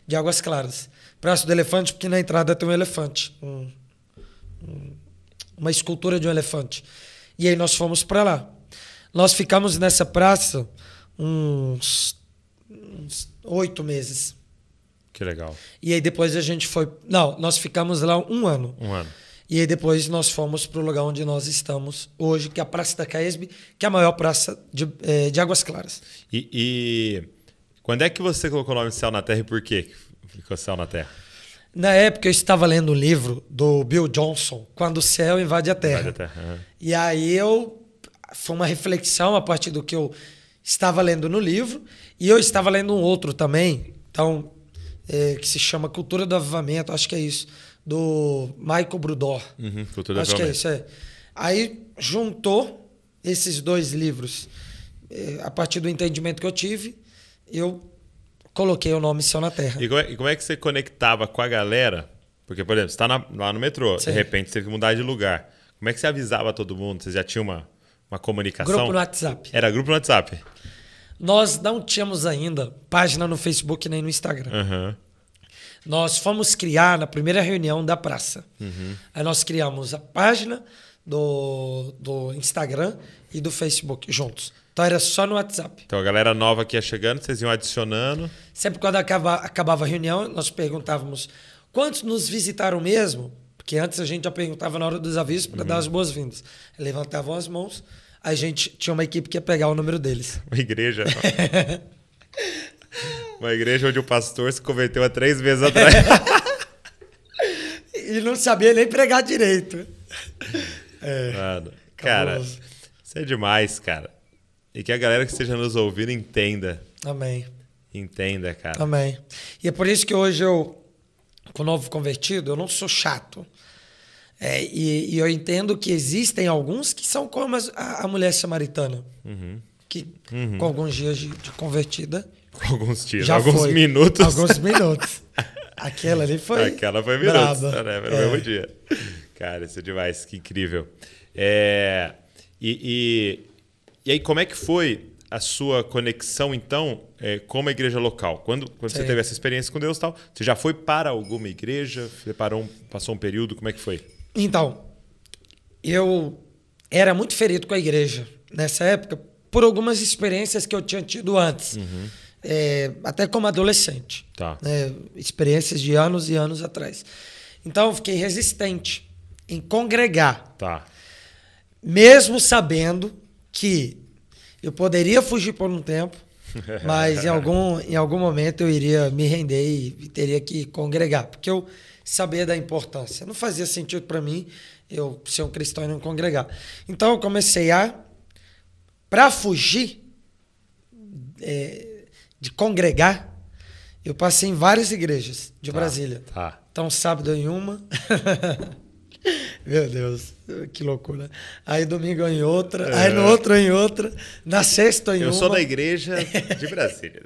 S2: de Águas Claras. Praça do Elefante, porque na entrada tem um elefante, um, um, uma escultura de um elefante. E aí nós fomos para lá. Nós ficamos nessa praça uns, uns oito meses. Que legal. E aí depois a gente foi. Não, nós ficamos lá um ano. Um ano. E aí depois nós fomos para o lugar onde nós estamos hoje, que é a Praça da caesbe que é a maior praça de, é, de Águas Claras.
S1: E, e, quando é que você colocou o nome Céu na Terra e por que ficou Céu na Terra?
S2: Na época eu estava lendo um livro do Bill Johnson, Quando o Céu Invade a Terra. Invade a terra. Uhum. E aí eu. Foi uma reflexão a partir do que eu estava lendo no livro, e eu estava lendo um outro também. Então, é, que se chama Cultura do Avivamento, acho que é isso, do Michael Brudor. Uhum, Cultura acho do Avivamento. Acho que é isso, é. Aí juntou esses dois livros. É, a partir do entendimento que eu tive, eu coloquei o
S1: nome Céu na Terra. E como é, e como é que você conectava com a galera? Porque, por exemplo, você está lá no metrô, Sim. de repente você teve que mudar de lugar. Como é que você avisava todo mundo? Você já tinha uma, uma comunicação? Grupo no WhatsApp. Era grupo no WhatsApp.
S2: Nós não tínhamos ainda página no Facebook nem no Instagram. Uhum. Nós fomos criar na primeira reunião da praça. Uhum. Aí nós criamos a página do, do Instagram e do Facebook juntos. Então era só no WhatsApp.
S1: Então a galera nova que ia chegando, vocês iam adicionando.
S2: Sempre quando acabava, acabava a reunião, nós perguntávamos quantos nos visitaram mesmo? Porque antes a gente já perguntava na hora dos avisos para uhum. dar as boas-vindas. Levantavam as mãos, a gente tinha uma equipe que ia pegar o número deles. Uma igreja.
S1: uma igreja onde o pastor se converteu há três meses atrás.
S2: e não sabia nem pregar direito.
S1: É, Mano, cara, isso é demais, cara. E que a galera que esteja nos ouvindo entenda. Amém. Entenda, cara.
S2: Amém. E é por isso que hoje eu, com o novo convertido, eu não sou chato. É, e, e, eu entendo que existem alguns que são como a, a mulher samaritana.
S1: Uhum. Que uhum. com
S2: alguns dias de, de convertida. Com alguns dias, alguns foi. minutos. Alguns minutos. Aquela ali foi. Aquela foi virada é, Né? Era é. mesmo dia.
S1: Cara, isso é demais, que incrível. É, e, e, e aí, como é que foi a sua conexão, então, é, como a igreja local? Quando, quando você teve essa experiência com Deus tal, você já foi para alguma igreja? Você parou, passou um período? Como é que foi?
S2: Então, eu era muito ferido com a igreja nessa época por algumas experiências que eu tinha tido antes. Uhum. É, até como adolescente. Tá. Né? experiências de anos e anos atrás. Então eu fiquei resistente em congregar. Tá. Mesmo sabendo que eu poderia fugir por um tempo,
S1: mas em
S2: algum, em algum momento eu iria me render e, e teria que congregar. Porque eu saber da importância. Não fazia sentido para mim eu ser um cristão e não congregar. Então eu comecei a, para fugir é, de congregar, eu passei em várias igrejas de tá, Brasília. Tá. Então sábado em uma. Meu Deus, que loucura. Aí domingo em outra, é. aí no é. outro em outra, na sexta em eu uma. Eu sou da igreja
S1: de Brasília.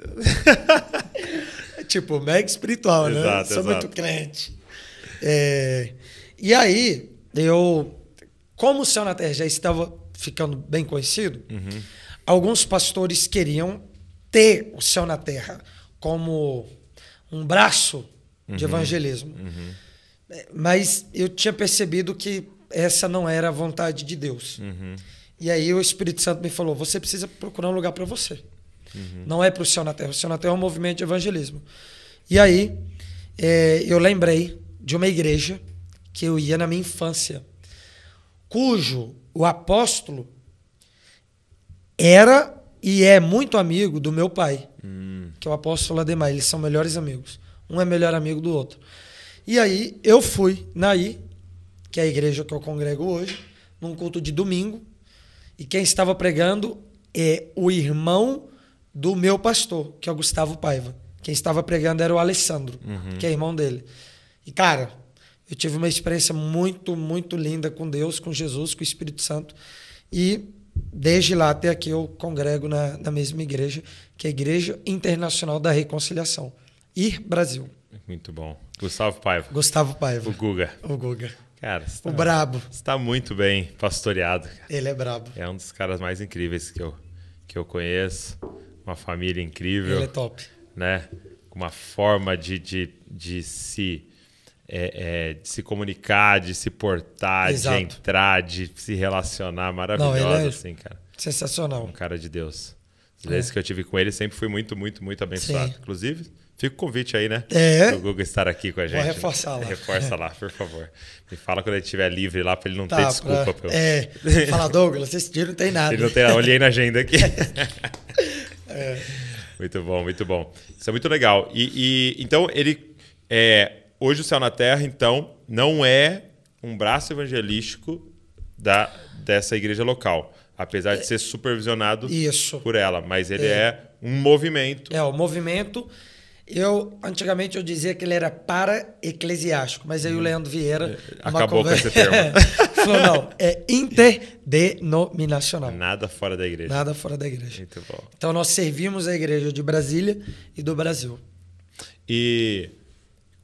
S2: tipo, mega espiritual, né? exato, né? Sou exato. muito crente. É, e aí, eu, como o céu na terra já estava ficando bem conhecido, uhum. alguns pastores queriam ter o céu na terra como um braço uhum. de evangelismo. Uhum. É, mas eu tinha percebido que essa não era a vontade de Deus. Uhum. E aí o Espírito Santo me falou: você precisa procurar um lugar para você. Uhum. Não é para o céu na terra. O céu na terra é um movimento de evangelismo. E aí é, eu lembrei de uma igreja que eu ia na minha infância, cujo o apóstolo era e é muito amigo do meu pai, hum. que é o apóstolo Ademar. Eles são melhores amigos. Um é melhor amigo do outro. E aí eu fui na I, que é a igreja que eu congrego hoje, num culto de domingo. E quem estava pregando é o irmão do meu pastor, que é o Gustavo Paiva. Quem estava pregando era o Alessandro, uhum. que é irmão dele. E, cara, eu tive uma experiência muito, muito linda com Deus, com Jesus, com o Espírito Santo. E desde lá até aqui eu congrego na, na mesma igreja, que é a Igreja Internacional da Reconciliação. Ir Brasil.
S1: Muito bom. Gustavo Paiva. Gustavo Paiva. O Guga. O Guga. Cara, o tá- brabo. Está muito bem pastoreado. Ele é brabo. É um dos caras mais incríveis que eu, que eu conheço. Uma família incrível. Ele é top. Né? Uma forma de, de, de se é, é, de se comunicar, de se portar, Exato. de entrar, de se relacionar. Maravilhosa, Não, é assim, cara. Sensacional. Um cara de Deus. As é. vezes que eu tive com ele, sempre fui muito, muito, muito abençoado. Sim. Inclusive, Fica o convite aí, né? É. O Google estar aqui com a gente. Vou reforçar né? lá. Reforça é. lá, por favor. Me fala quando ele estiver livre lá, para ele não tá, ter desculpa. Pra... Eu... É. Fala,
S2: Douglas, esse dia não tem nada. Ele não tem Olhei na
S1: agenda aqui. É. Muito bom, muito bom. Isso é muito legal. E, e então, ele... É, hoje o Céu na Terra, então, não é um braço evangelístico da, dessa igreja local. Apesar de é, ser supervisionado Isso. por ela. Mas ele é. é um movimento.
S2: É, o movimento. Eu, antigamente, eu dizia que ele era para-eclesiástico, mas aí hum. o Leandro Vieira. É, acabou com esse termo. falou, não, é interdenominacional. Nada fora da
S1: igreja. Nada fora da igreja. Muito bom.
S2: Então, nós servimos a igreja de Brasília e do Brasil.
S1: E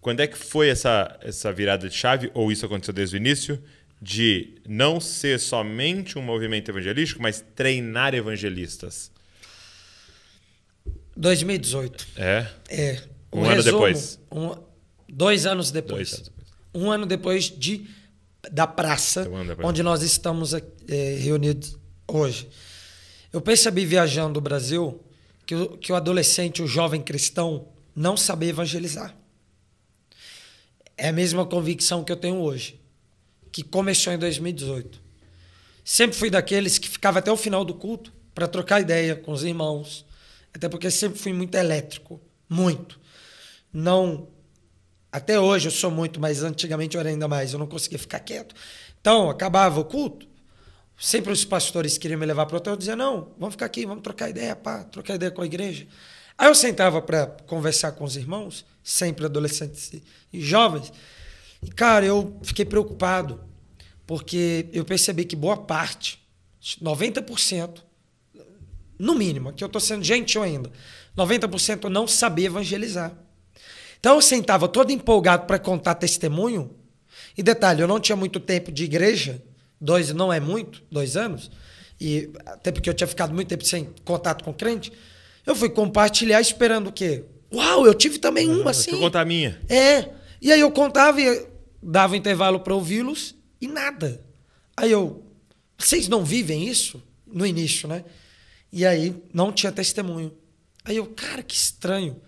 S1: quando é que foi essa, essa virada de chave, ou isso aconteceu desde o início, de não ser somente um movimento evangelístico, mas treinar evangelistas?
S2: 2018. É? É. Um, um ano resumo, depois. Um, dois anos depois. Dois anos depois. Um ano depois de, da praça, então, um depois onde nós estamos é, reunidos hoje. Eu percebi viajando o Brasil que, que o adolescente, o jovem cristão, não sabia evangelizar é a mesma convicção que eu tenho hoje, que começou em 2018. Sempre fui daqueles que ficava até o final do culto para trocar ideia com os irmãos, até porque sempre fui muito elétrico, muito. Não até hoje eu sou muito, mas antigamente eu era ainda mais, eu não conseguia ficar quieto. Então, acabava o culto, sempre os pastores queriam me levar para o hotel, eu dizia: "Não, vamos ficar aqui, vamos trocar ideia, pá, trocar ideia com a igreja". Aí eu sentava para conversar com os irmãos, sempre adolescente e jovens. E, cara, eu fiquei preocupado, porque eu percebi que boa parte, 90%, no mínimo, que eu estou sendo gentil ainda, 90% não sabia evangelizar. Então eu sentava todo empolgado para contar testemunho. E detalhe, eu não tinha muito tempo de igreja, dois não é muito, dois anos, e até porque eu tinha ficado muito tempo sem contato com crente. Eu fui compartilhar esperando o quê? Uau, eu tive
S1: também uma, assim. Deixa eu contar a minha.
S2: É. E aí eu contava e dava um intervalo para ouvi-los e nada. Aí eu, vocês não vivem isso? No início, né? E aí não tinha testemunho. Aí eu, cara, que estranho.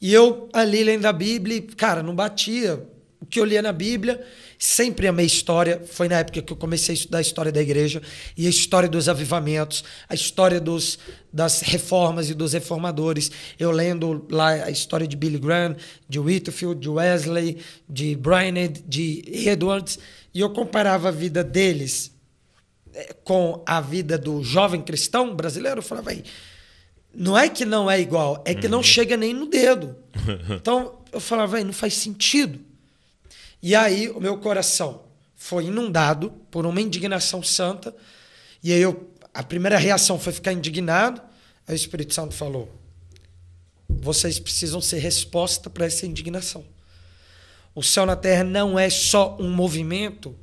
S2: E eu ali lendo a Bíblia, cara, não batia o que eu lia na Bíblia Sempre amei história. Foi na época que eu comecei a estudar a história da igreja e a história dos avivamentos, a história dos, das reformas e dos reformadores. Eu lendo lá a história de Billy Graham, de Whitfield, de Wesley, de Bryan, de Edwards, e eu comparava a vida deles eh, com a vida do jovem cristão brasileiro. Eu falava aí. Não é que não é igual, é que uhum. não chega nem no dedo. Então eu falava, não faz sentido. E aí o meu coração foi inundado por uma indignação santa. E aí eu, a primeira reação foi ficar indignado. Aí o Espírito Santo falou: vocês precisam ser resposta para essa indignação. O céu na terra não é só um movimento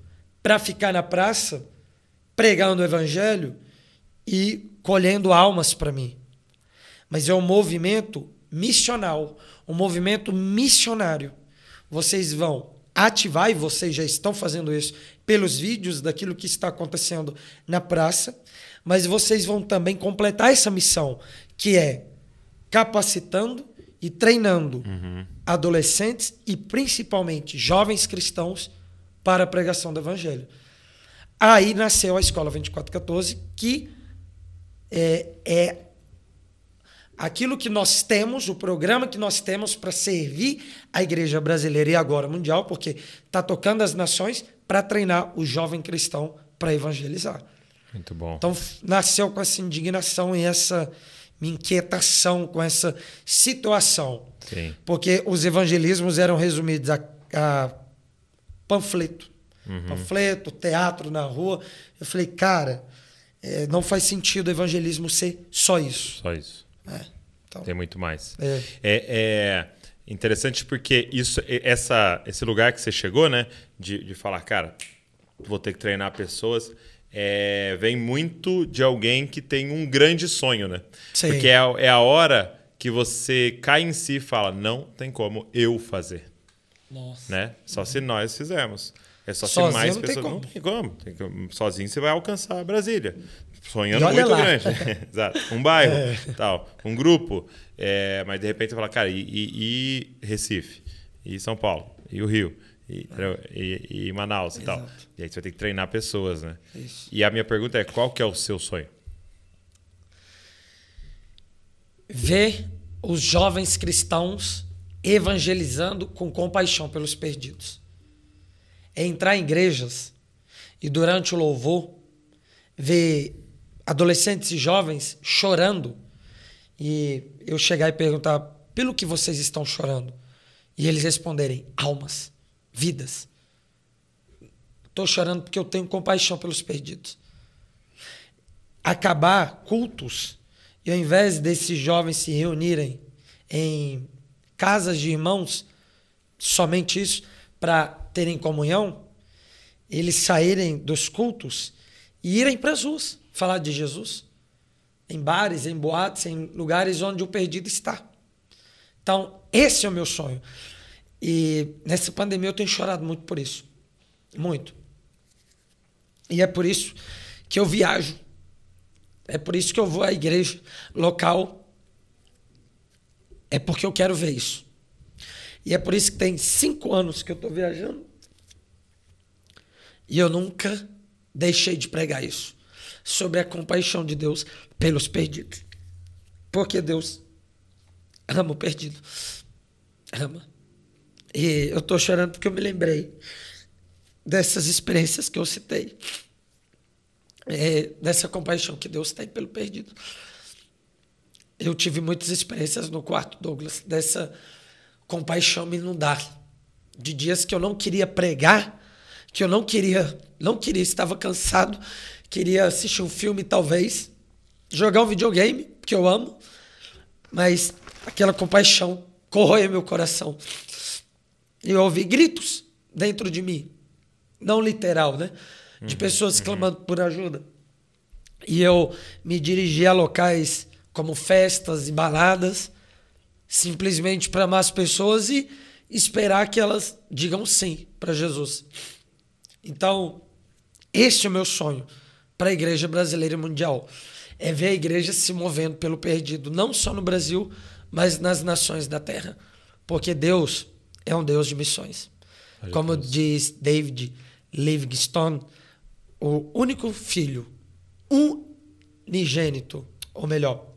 S2: para ficar na praça pregando o evangelho e colhendo almas para mim. Mas é um movimento missional, um movimento missionário. Vocês vão ativar, e vocês já estão fazendo isso pelos vídeos daquilo que está acontecendo na praça, mas vocês vão também completar essa missão, que é capacitando e treinando uhum. adolescentes e principalmente jovens cristãos para a pregação do evangelho. Aí nasceu a Escola 2414, que é, é aquilo que nós temos, o programa que nós temos para servir a igreja brasileira e agora mundial, porque está tocando as nações para treinar o jovem cristão para evangelizar. Muito bom. Então nasceu com essa indignação e essa minha inquietação com essa situação. Sim. Porque os evangelismos eram resumidos a, a panfleto. Uhum. Panfleto, teatro na rua. Eu falei, cara, é, não faz sentido o
S1: evangelismo ser só isso. Só isso. É, então... Tem muito mais. É. é, é interessante porque isso, essa, esse lugar que você chegou, né? De, de falar, cara, vou ter que treinar pessoas. É, vem muito de alguém que tem um grande sonho, né? Sim. Porque é, é a hora que você cai em si e fala, não tem como eu fazer. Nossa. Né? Só se nós fizermos. É só sozinho se mais pessoas. Tem não tem como. Sozinho você vai alcançar Brasília sonhando muito lá. grande. Exato. Um bairro, é. tal, um grupo. É, mas de repente você fala, cara, e, e, e, Recife? E São Paulo? E o Rio? E, e Manaus e tal. E aí você vai ter que treinar pessoas, né? Isso. E a minha pergunta é: qual que é o seu sonho?
S2: Ver os jovens cristãos evangelizando com compaixão pelos perdidos. É entrar em igrejas e durante o louvor ver adolescentes e jovens chorando e eu chegar e perguntar pelo que vocês estão chorando e eles responderem almas, vidas. Estou chorando porque eu tenho compaixão pelos perdidos. Acabar cultos e ao invés desses jovens se reunirem em casas de irmãos, somente isso, para terem comunhão, eles saírem dos cultos e irem para as ruas falar de Jesus. Em bares, em boates, em lugares onde o perdido está. Então, esse é o meu sonho. E nessa pandemia eu tenho chorado muito por isso. Muito. E é por isso que eu viajo. É por isso que eu vou à igreja local. É porque eu quero ver isso. E é por isso que tem cinco anos que eu estou viajando. E eu nunca deixei de pregar isso sobre a compaixão de Deus pelos perdidos. Porque Deus ama o perdido. Ama. E eu estou chorando porque eu me lembrei dessas experiências que eu citei. É, dessa compaixão que Deus tem pelo perdido. Eu tive muitas experiências no quarto, Douglas, dessa compaixão me inundar. De dias que eu não queria pregar, que eu não queria, não queria, estava cansado queria assistir um filme, talvez. Jogar um videogame, que eu amo. Mas aquela compaixão corroia meu coração. E eu ouvi gritos dentro de mim. Não literal, né? De uhum, pessoas uhum. clamando por ajuda. E eu me dirigi a locais como festas e baladas, simplesmente para amar as pessoas e esperar que elas digam sim para Jesus. Então, esse é o meu sonho para a igreja brasileira e mundial. É ver a igreja se movendo pelo perdido, não só no Brasil, mas nas nações da terra. Porque Deus é um Deus de missões. Como diz David Livingstone, o único filho unigênito, ou melhor,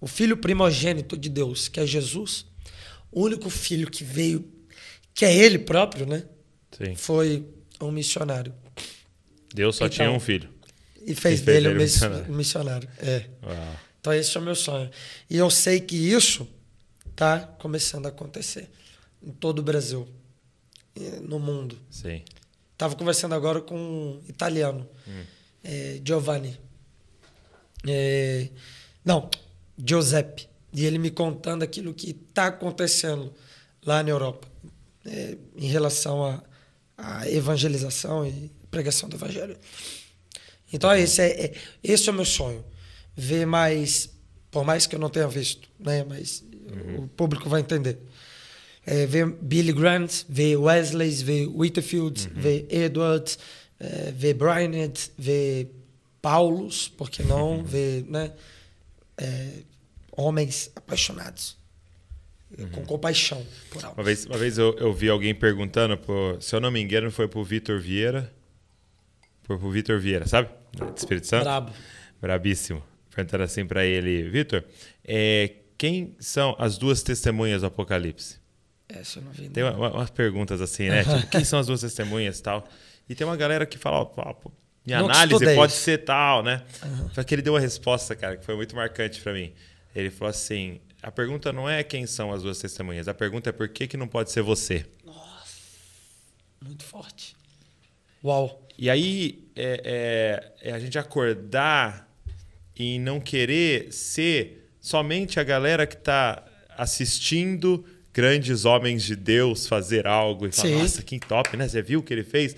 S2: o filho primogênito de Deus, que é Jesus, o único filho que veio, que é ele próprio, né? Sim. Foi um missionário.
S1: Deus só então, tinha um filho e fez dele um missionário. missionário. É. Uau.
S2: Então esse é o meu sonho. E eu sei que isso está começando a acontecer em todo o Brasil, no mundo. Sim. Tava conversando agora com um italiano, hum. é, Giovanni. É, não, Giuseppe. E ele me contando aquilo que está acontecendo lá na Europa é, em relação à evangelização e pregação do evangelho. Então é esse, é, é, esse é o meu sonho. Ver mais, por mais que eu não tenha visto, né? Mas uhum. o público vai entender. É, ver Billy Grant, ver Wesley, ver Whitfield, uhum. ver Edwards, é, ver Bryant, ver Paulos, porque não, uhum. ver né? É, homens apaixonados. Uhum. com compaixão.
S1: Uma vez, uma vez eu, eu vi alguém perguntando, pro, se eu não me engano, foi para o Vitor Vieira, foi pro Vitor Vieira, sabe? De Espírito Santo. Brabo. Brabíssimo. Perguntando assim para ele, Vitor, é, quem são as duas testemunhas do Apocalipse?
S2: Essa eu não vi. Tem uma, uma,
S1: umas perguntas assim, né? tipo, quem são as duas testemunhas e tal? E tem uma galera que fala, ó, oh, minha não análise pode ser tal, né? Uhum. Só que ele deu uma resposta, cara, que foi muito marcante para mim. Ele falou assim: a pergunta não é quem são as duas testemunhas, a pergunta é por que, que não pode ser você. Nossa, muito forte. Uau. E aí é, é, é a gente acordar e não querer ser somente a galera que está assistindo grandes homens de Deus fazer algo e falar, nossa, que top, né? Você viu o que ele fez?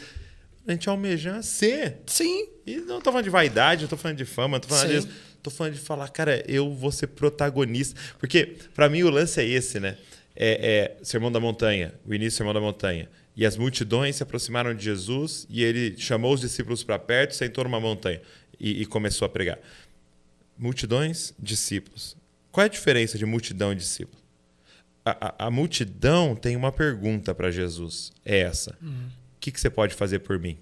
S1: A gente almeja ser. Sim. E não tô falando de vaidade, não tô falando de fama, não tô falando disso. Tô falando de falar, cara, eu vou ser protagonista. Porque, para mim, o lance é esse, né? É, é Sermão da Montanha, o início do Sermão da Montanha. E as multidões se aproximaram de Jesus e ele chamou os discípulos para perto, sentou numa montanha e, e, começou a pregar. Multidões, discípulos. Qual é a diferença de multidão e discípulo? A, a, a multidão tem uma pergunta para Jesus: é essa. Uhum. O hum. que, que você pode fazer por mim?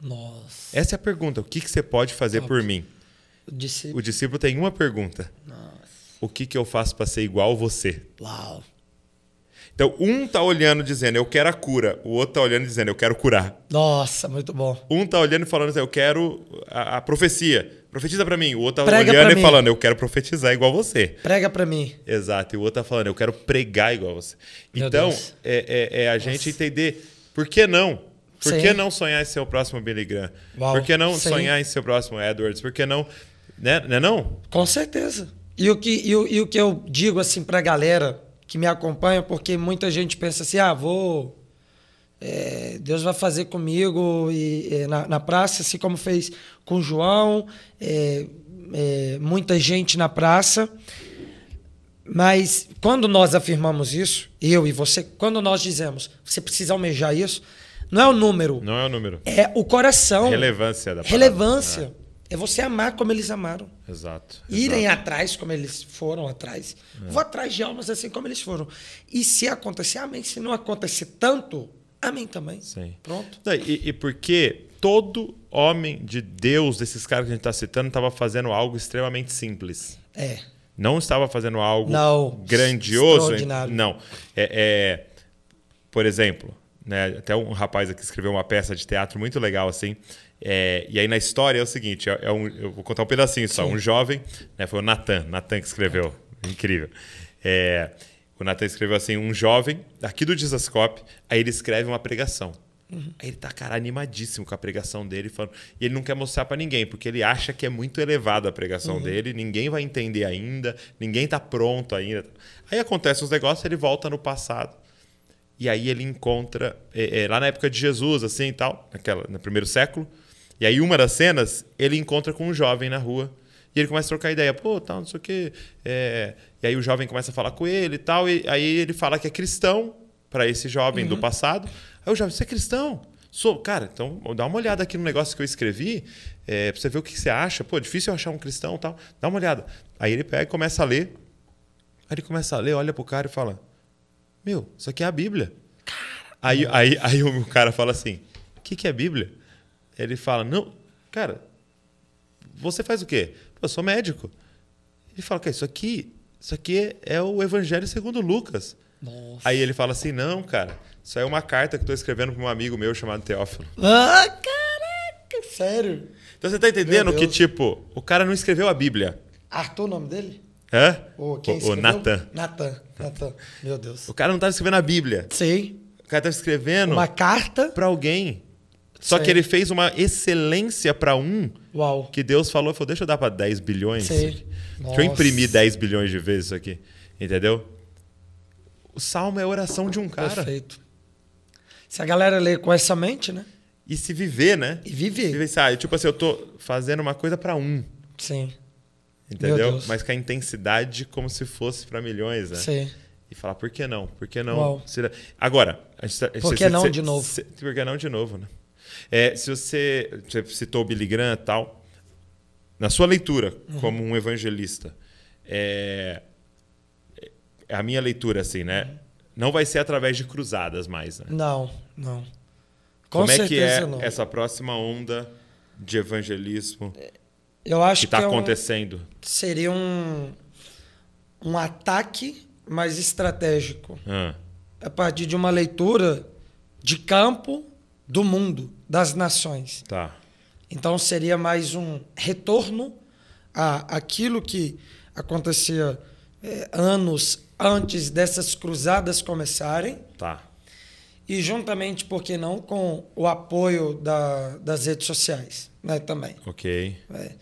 S2: Nossa.
S1: Essa é a pergunta. O que, que você pode fazer Top. por mim? O discípulo... o discípulo... tem uma pergunta. Nossa. O que, que eu faço para ser igual você? Uau. Então, um tá olhando dizendo, eu quero a cura. O outro tá olhando dizendo, eu quero curar.
S2: Nossa, muito
S1: bom. Um tá olhando e falando assim, eu quero a, a profecia. Profetiza para mim. O outro tá Prega olhando e mim. falando, eu quero profetizar igual você. Prega para mim. Exato. E o outro tá falando, eu quero pregar igual você. Meu então, é, é, é, a Nossa. gente entender por que não? Por Sim. que não sonhar em ser o próximo Billy Graham? Uau. Por que não Sim. sonhar em ser o próximo Edwards? Por que não... Né, né não?
S2: Com certeza. E o que, e o, e o que eu digo assim pra galera que me acompanham, porque muita gente pensa assim: ah, vou. É, Deus vai fazer comigo e, é, na, na, praça, assim como fez com João, é, é, muita gente na praça. Mas quando nós afirmamos isso, eu e você, quando nós dizemos você precisa almejar isso, não é o número. Não é o número. É o coração. Relevância da palavra. Relevância. É. É você amar como eles amaram. Exato. Irem exato. atrás como eles foram atrás. É. Vou atrás de almas assim como eles foram. E se acontecer, amém. Se não acontecer tanto, amém também. Sim. Pronto.
S1: E, e porque todo homem de Deus, desses caras que a gente está citando, estava fazendo algo extremamente simples. É. Não estava fazendo algo não. grandioso. Não. É, é, por exemplo, né, até um rapaz aqui escreveu uma peça de teatro muito legal assim. É, e aí na história é o seguinte: é, é um, eu vou contar um pedacinho só. Sim. Um jovem, né, foi o Natan, Natan que escreveu. Incrível. É, o Natan escreveu assim: um jovem, aqui do Disascope, aí ele escreve uma pregação. Uhum. Aí ele tá, cara, animadíssimo com a pregação dele, falando. E ele não quer mostrar para ninguém, porque ele acha que é muito elevada a pregação uhum. dele, ninguém vai entender ainda, ninguém tá pronto ainda. Aí acontece uns negócios, ele volta no passado. E aí ele encontra, é, é, lá na época de Jesus, assim e tal, naquela, no primeiro século, e aí, uma das cenas, ele encontra com um jovem na rua. E ele começa a trocar ideia, pô, tal, não sei o quê. É... E aí o jovem começa a falar com ele e tal. E aí ele fala que é cristão para esse jovem uhum. do passado. Aí o jovem, você é cristão? Sou, cara, então dá uma olhada aqui no negócio que eu escrevi, é, pra você ver o que, você acha. Pô, difícil eu achar um cristão tal. Dá uma olhada. Aí ele pega e começa a ler. Aí ele começa a ler, olha pro cara e fala: Meu, isso aqui é a Bíblia. Cara, aí, aí, aí o cara fala assim: O que, que é a Bíblia? Ele fala: Não, cara, você faz o quê? eu sou médico. Ele fala: Cara, isso aqui, isso aqui é o Evangelho segundo Lucas. Nossa. Aí ele fala assim: Não, cara, isso é uma carta que estou escrevendo para um amigo meu chamado Teófilo.
S2: Ah, caraca, sério.
S1: Então você está entendendo que, tipo, o cara não escreveu a Bíblia. Arthur, o nome dele? Hã? O, quem o, o Natan. Natan. Natan. Meu Deus. O cara não estava escrevendo a Bíblia. Sim. O cara estava escrevendo. Uma carta. Para alguém. Só Sei. que ele fez uma excelência para um Uau. que Deus falou, falou, deixa eu dar para 10 bilhões. Deixa eu imprimir 10 bilhões de vezes isso aqui. Entendeu? O salmo é a oração de um cara. Perfeito. Se a galera ler com essa mente, né? E se viver, né? E viver. Se viver sabe? Tipo assim, eu tô fazendo uma coisa para um. Sim. Entendeu? Mas com a intensidade como se fosse para milhões, né? Sim. E falar, por que não? Por que não? Uau. Agora, a gente, tá, por que não de novo? por que não de novo, né? É, se você, você citou o Billy Graham e tal, na sua leitura uhum. como um evangelista, é, é a minha leitura assim, né? Uhum. Não vai ser através de cruzadas mais, né?
S2: Não, não. Com como é que é não.
S1: essa próxima onda de evangelismo é, Eu acho que está é acontecendo? Um,
S2: seria um, um ataque mais estratégico. Ah. A partir de uma leitura de campo do mundo, das nações. Tá. Então seria mais um retorno a aquilo que acontecia é, anos antes dessas cruzadas começarem. Tá. E juntamente, por que não, com o apoio da, das redes sociais né, também. Ok.
S1: É.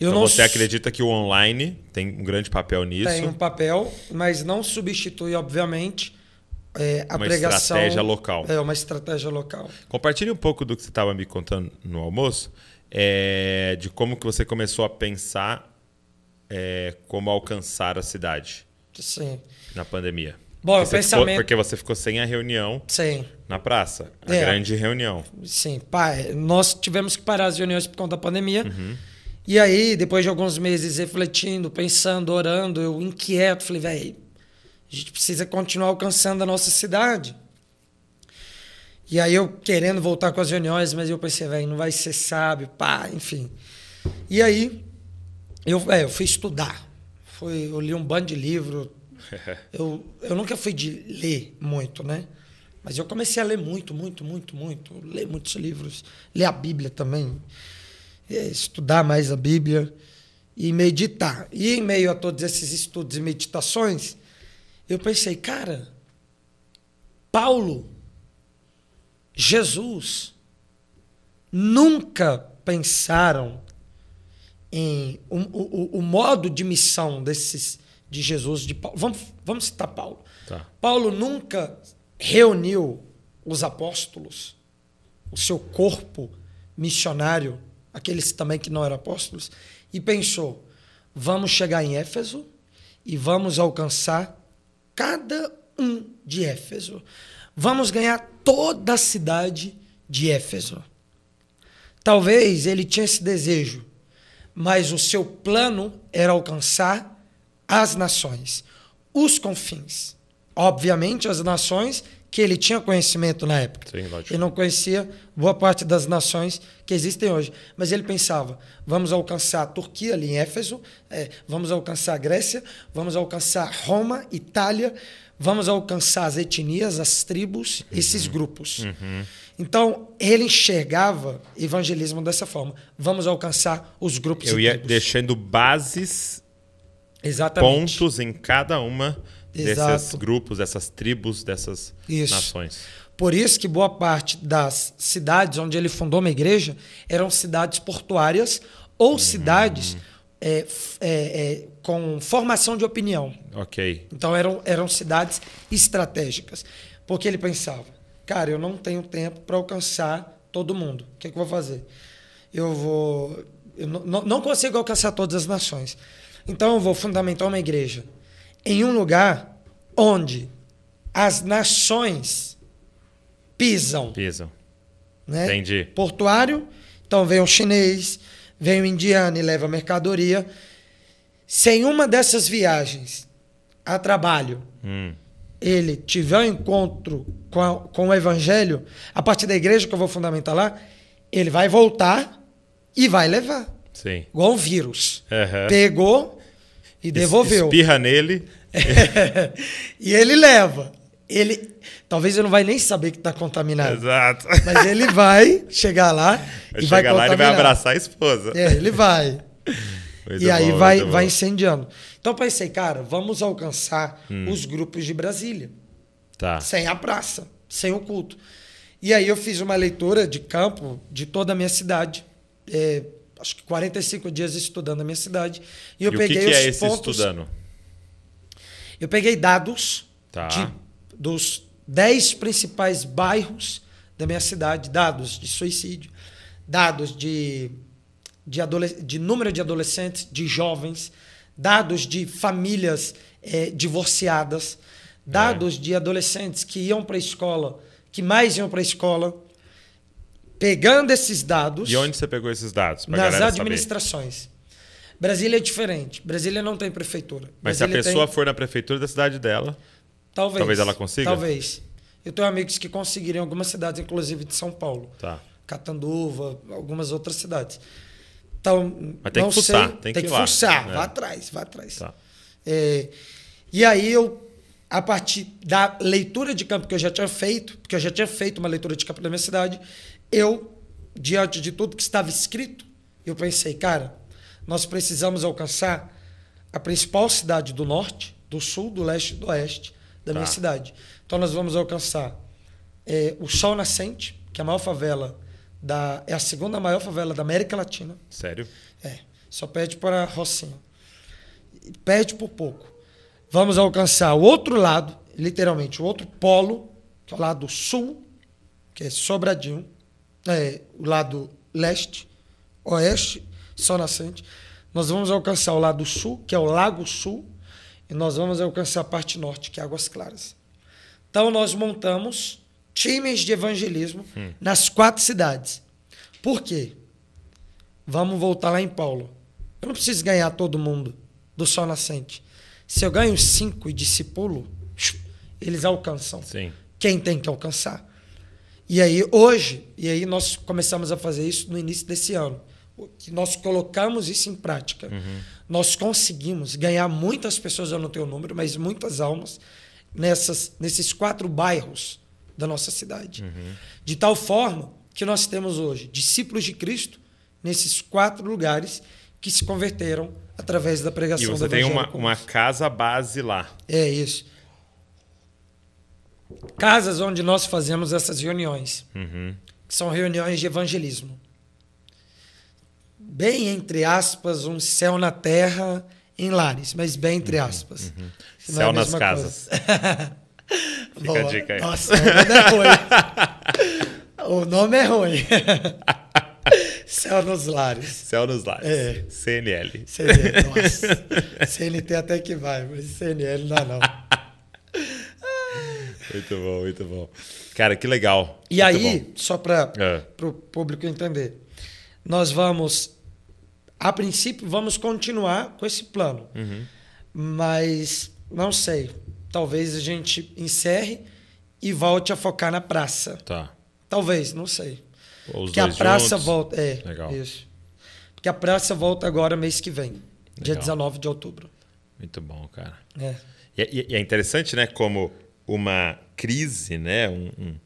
S1: Eu então você acredita que o online tem um grande papel nisso? Tem um
S2: papel, mas não substitui, obviamente, é, a uma pregação. Uma estratégia local. É, uma estratégia local.
S1: Compartilhe um pouco do que você estava me contando no almoço, é, de como que você começou a pensar é, como alcançar a cidade. Sim. Na pandemia. Bom, porque, pensamento... ficou, porque você ficou sem a reunião Sim. na praça, a é. grande reunião.
S2: Sim, pai, nós tivemos que parar as reuniões por conta da pandemia. Uhum. E aí, depois de alguns meses refletindo, pensando, orando, eu inquieto, falei, velho, a gente precisa continuar alcançando a nossa cidade. E aí eu querendo voltar com as reuniões, mas eu pensei, velho, não vai ser sábio, pá, enfim. E aí eu, véio, eu fui estudar. Fui, eu li um bando de livro. eu, eu nunca fui de ler muito, né? Mas eu comecei a ler muito, muito, muito, muito. Ler muitos livros. Ler a Bíblia também. É, estudar mais a Bíblia. E meditar. E em meio a todos esses estudos e meditações, eu pensei, cara, Paulo, Jesus, nunca pensaram em o, o, o modo de missão desses de Jesus de Paulo. Vamos, vamos citar Paulo. Tá. Paulo nunca reuniu os apóstolos, o seu corpo missionário, aqueles também que não eram apóstolos, e pensou: vamos chegar em Éfeso e vamos alcançar cada um de Éfeso. Vamos ganhar toda a cidade de Éfeso. Talvez ele tinha esse desejo, mas o seu plano era alcançar as nações, os confins. Obviamente, as nações que ele tinha conhecimento na época. Sim, ele não conhecia boa parte das nações que existem hoje. Mas ele pensava: vamos alcançar a Turquia, ali em Éfeso, é, vamos alcançar a Grécia, vamos alcançar Roma, Itália, vamos alcançar as etnias, as tribos, uhum. esses grupos. Uhum. Então, ele enxergava evangelismo dessa forma: vamos alcançar os grupos. Eu ia tribos.
S1: deixando bases,
S2: Exatamente.
S1: pontos em cada uma desses grupos, dessas tribos, dessas isso. nações.
S2: Por isso que boa parte das cidades onde ele fundou uma igreja eram cidades portuárias ou cidades hum. é, é, é, com formação de opinião. Ok. Então eram, eram cidades estratégicas. Porque ele pensava, cara, eu não tenho tempo para alcançar todo mundo. O que, é que eu vou fazer? Eu vou. Eu não, não consigo alcançar todas as nações. Então eu vou fundamentar uma igreja em um lugar onde as nações pisam.
S1: Pisam. Né? Entendi.
S2: Portuário, então vem o chinês, vem o indiano e leva mercadoria. Se em uma dessas viagens a trabalho hum. ele tiver um encontro com, a, com o evangelho, a partir da igreja que eu vou fundamentar lá, ele vai voltar e vai levar. Sim. Igual um vírus. Uhum. Pegou, e devolveu. Espirra nele. e ele leva. Ele talvez ele não vai nem saber que está contaminado. Exato. Mas ele vai chegar lá
S1: vai e vai chegar lá ele vai abraçar a esposa. É, ele vai. Muito e bom, aí vai, vai
S2: incendiando. Então pensei, cara, vamos alcançar hum. os grupos de Brasília. Tá. Sem a praça, sem o culto. E aí eu fiz uma leitura de campo de toda a minha cidade. É, acho que 45 dias estudando a minha cidade. E eu e peguei o que, que é esse pontos, estudando? Eu peguei dados tá. de, dos 10 principais bairros da minha cidade, dados de suicídio, dados de, de, de número de adolescentes, de jovens, dados de famílias é, divorciadas, é. dados é. de adolescentes que iam para a escola, que mais iam para a escola, pegando esses dados. E onde você pegou esses dados? Nas administrações. Saber. Brasília é diferente. Brasília não tem prefeitura. Mas Brasília se a pessoa tem... for
S1: na prefeitura da cidade dela, talvez, talvez ela consiga? Talvez.
S2: Eu tenho amigos que conseguiram em algumas cidades, inclusive de São Paulo. Tá. Catanduva, algumas outras cidades. Então, Mas tem não que fuçar, sei, tem, tem que, que fuçar. Né? Vá atrás, vá atrás. Tá. É, e aí eu, a partir da leitura de campo que eu já tinha feito, porque eu já tinha feito uma leitura de campo da minha cidade, eu, diante de tudo que estava escrito, eu pensei, cara, nós precisamos alcançar a principal cidade do norte, do sul, do leste e do oeste da tá. minha cidade. Então nós vamos alcançar é, o Sol Nascente, que é a maior favela da. é a segunda maior favela da América Latina. Sério? É. Só pede para Rocinha. pede por pouco. Vamos alcançar o outro lado, literalmente, o outro polo, que é o lado sul, que é Sobradinho é, o lado leste, oeste, Sol Nascente. Nós vamos alcançar o lado sul, que é o Lago Sul, e nós vamos alcançar a parte norte, que é Águas Claras. Então nós montamos times de evangelismo hum. nas quatro cidades. Por quê? Vamos voltar lá em Paulo. Eu não preciso ganhar todo mundo do Sol Nascente. Se eu ganho cinco e discipulo, eles alcançam Sim. quem tem que alcançar. E aí, hoje, e aí nós começamos a fazer isso no início desse ano. Nós colocamos isso em prática. Uhum. Nós conseguimos ganhar muitas pessoas, eu não tenho o número, mas muitas almas nessas, nesses quatro bairros da nossa cidade. Uhum. De tal forma que nós temos hoje discípulos de Cristo nesses quatro lugares que se converteram através da pregação da e você da tem uma, uma
S1: casa base lá.
S2: É isso casas onde nós fazemos essas reuniões, uhum. que são reuniões de evangelismo. Bem entre aspas, um céu na terra em lares, mas bem entre uhum. aspas. Uhum. Uhum. Céu é nas casas. Fica Boa. a dica aí. Nossa, o nome é ruim. o nome é ruim. Céu nos lares. Céu nos lares. É. CNL. CNL, nossa. CNT até que vai, mas CNL não dá não.
S1: Muito bom, muito bom. Cara, que legal. E muito aí, bom. só para é.
S2: o público entender, nós vamos, a princípio, vamos continuar com esse plano. Uhum. Mas não sei. Talvez a gente encerre e volte a focar na praça. Tá. Talvez, não sei. que a praça juntos. volta. É, legal. isso. Porque a praça volta agora mês que vem, legal. dia 19 de
S1: outubro. Muito bom, cara. É. E, é, e, é interessante, né, como uma crise, né? um, um,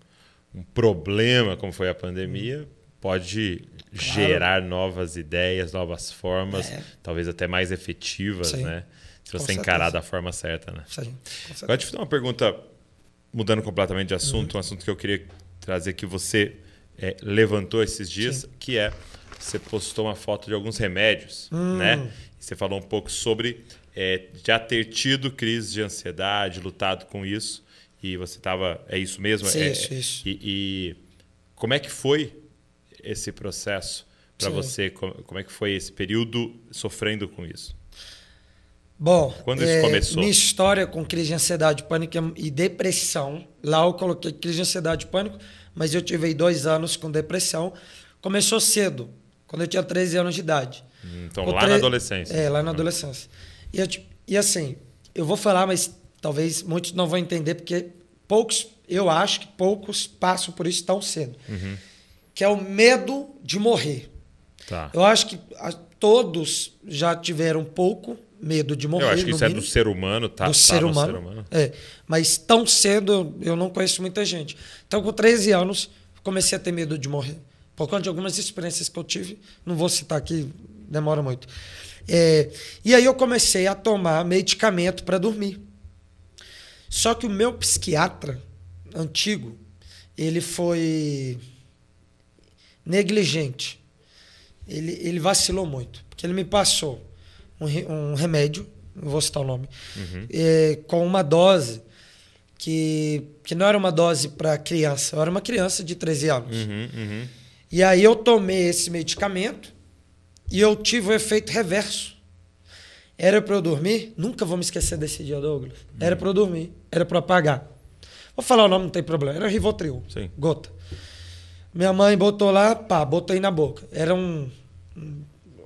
S1: um problema como foi a pandemia, pode claro. gerar novas ideias, novas formas, é. talvez até mais efetivas, Sim. né? Se você encarar da forma certa, né? Sim, Agora, te fazer uma pergunta, mudando completamente de uhum. assunto, uhum. um assunto que eu queria trazer que você é, levantou esses dias, Sim. que é você postou uma foto de alguns remédios, hum. né? Você falou um pouco sobre é, já ter tido crise de ansiedade, lutado com isso e você estava. É isso mesmo? Sim, é, isso, é, isso. E, e, como é que foi esse processo para você? Como, como, é que foi esse período sofrendo com isso? Bom,
S2: quando isso é, começou? Minha história com crise de ansiedade, pânico e depressão. Lá eu coloquei crise de ansiedade e pânico, mas eu tive dois anos com depressão. Começou cedo, quando eu tinha 13 anos de idade.
S1: Hum, então, com lá tre... na adolescência. É,
S2: lá na adolescência. E, eu, e assim, eu vou falar, mas talvez muitos não vão entender, porque poucos, eu acho que poucos passam por isso tão cedo. Uhum. Que é o medo de morrer. Tá. Eu acho que ah, todos já tiveram um pouco medo de morrer. Eu acho que isso mínimo. é do ser humano, tá? Do tá ser, humano, ser, humano, É. Mas tão cedo eu não conheço muita gente. Então, com 13 anos, comecei a ter medo de morrer. Por conta de algumas experiências que eu tive, não vou citar aqui, demora muito. É, e aí eu comecei a tomar medicamento para dormir. Só que o meu psiquiatra antigo, ele foi negligente. Ele, ele vacilou muito. Porque ele me passou um, um remédio, não vou citar o nome, uhum. Eh, com uma dose que, que não era uma dose para criança, eu era uma criança de 13 anos. Uhum, uhum. E aí eu tomei esse medicamento e eu tive o um efeito reverso. Era para eu dormir? Nunca vou me esquecer desse dia, Douglas. Era para eu dormir, era para apagar. Vou falar o nome, não tem problema. Era Rivotril, Sim. gota. Minha mãe botou lá, pá, botei na boca. Eram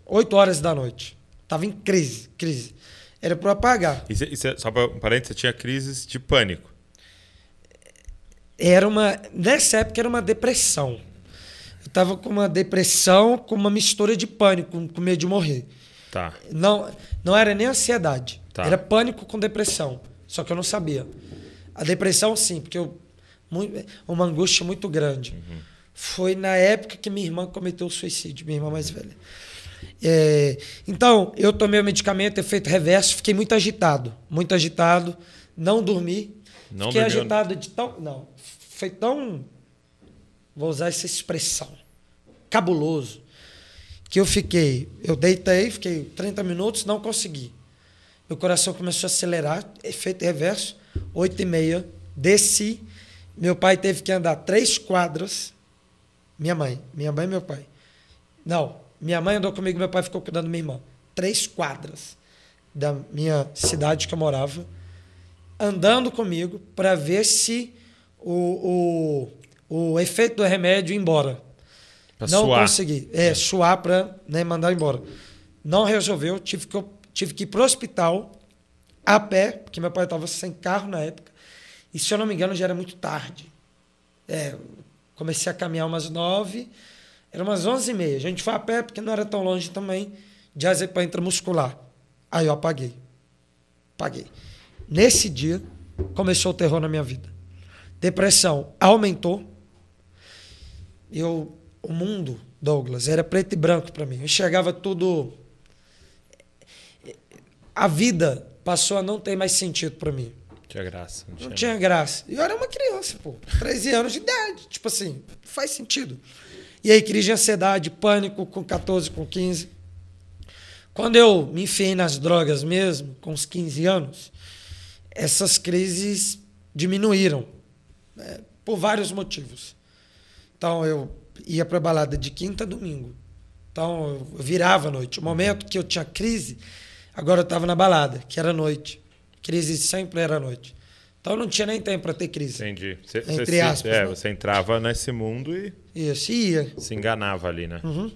S2: oito horas da noite. Tava em crise, crise. Era para apagar.
S1: E cê, e cê, só para um parênteses, você tinha crises de pânico?
S2: Era uma. Nessa época era uma depressão. Eu tava com uma depressão, com uma mistura de pânico, com medo de morrer. Tá. Não, não era nem ansiedade. Tá. Era pânico com depressão. Só que eu não sabia. A depressão, sim, porque eu. Muito, uma angústia muito grande. Uhum. Foi na época que minha irmã cometeu o suicídio, minha irmã mais velha. É, então, eu tomei o medicamento, efeito reverso, fiquei muito agitado. Muito agitado. Não dormi. Não fiquei bebeu... agitado de tão. Não. Foi tão. Vou usar essa expressão. Cabuloso que eu fiquei, eu deitei, fiquei 30 minutos, não consegui. Meu coração começou a acelerar, efeito reverso, 8 e meia, desci. Meu pai teve que andar três quadras. Minha mãe, minha mãe e meu pai. Não, minha mãe andou comigo, meu pai ficou cuidando da minha irmã. Três quadras da minha cidade que eu morava, andando comigo para ver se o, o, o efeito do remédio ia embora. Pra não suar. consegui. É, é. suar para né, mandar embora. Não resolveu, tive que, tive que ir para o hospital a pé, porque meu pai estava sem carro na época. E se eu não me engano, já era muito tarde. É, comecei a caminhar umas nove, era umas onze e meia. A gente foi a pé, porque não era tão longe também, de azepa intramuscular. Aí eu apaguei. Apaguei. Nesse dia, começou o terror na minha vida. Depressão aumentou. Eu o mundo, Douglas, era preto e branco para mim. Eu enxergava tudo. A vida passou a não ter mais sentido para mim.
S1: Tinha graça. Não, tinha, não tinha
S2: graça. E eu era uma criança, pô. 13 anos de idade. Tipo assim, faz sentido. E aí, crise de ansiedade, pânico com 14, com 15. Quando eu me enfiei nas drogas mesmo, com os 15 anos, essas crises diminuíram. Né? Por vários motivos. Então, eu ia para balada de quinta a domingo. Então, eu virava à noite. O momento que eu tinha crise, agora eu estava na balada, que era noite. Crise sempre era noite.
S1: Então, eu não tinha nem tempo para ter crise. Entendi. Cê, entre cê, é, aspas. É, né? você entrava nesse mundo e. Isso, ia. Se enganava ali, né?
S2: Uhum.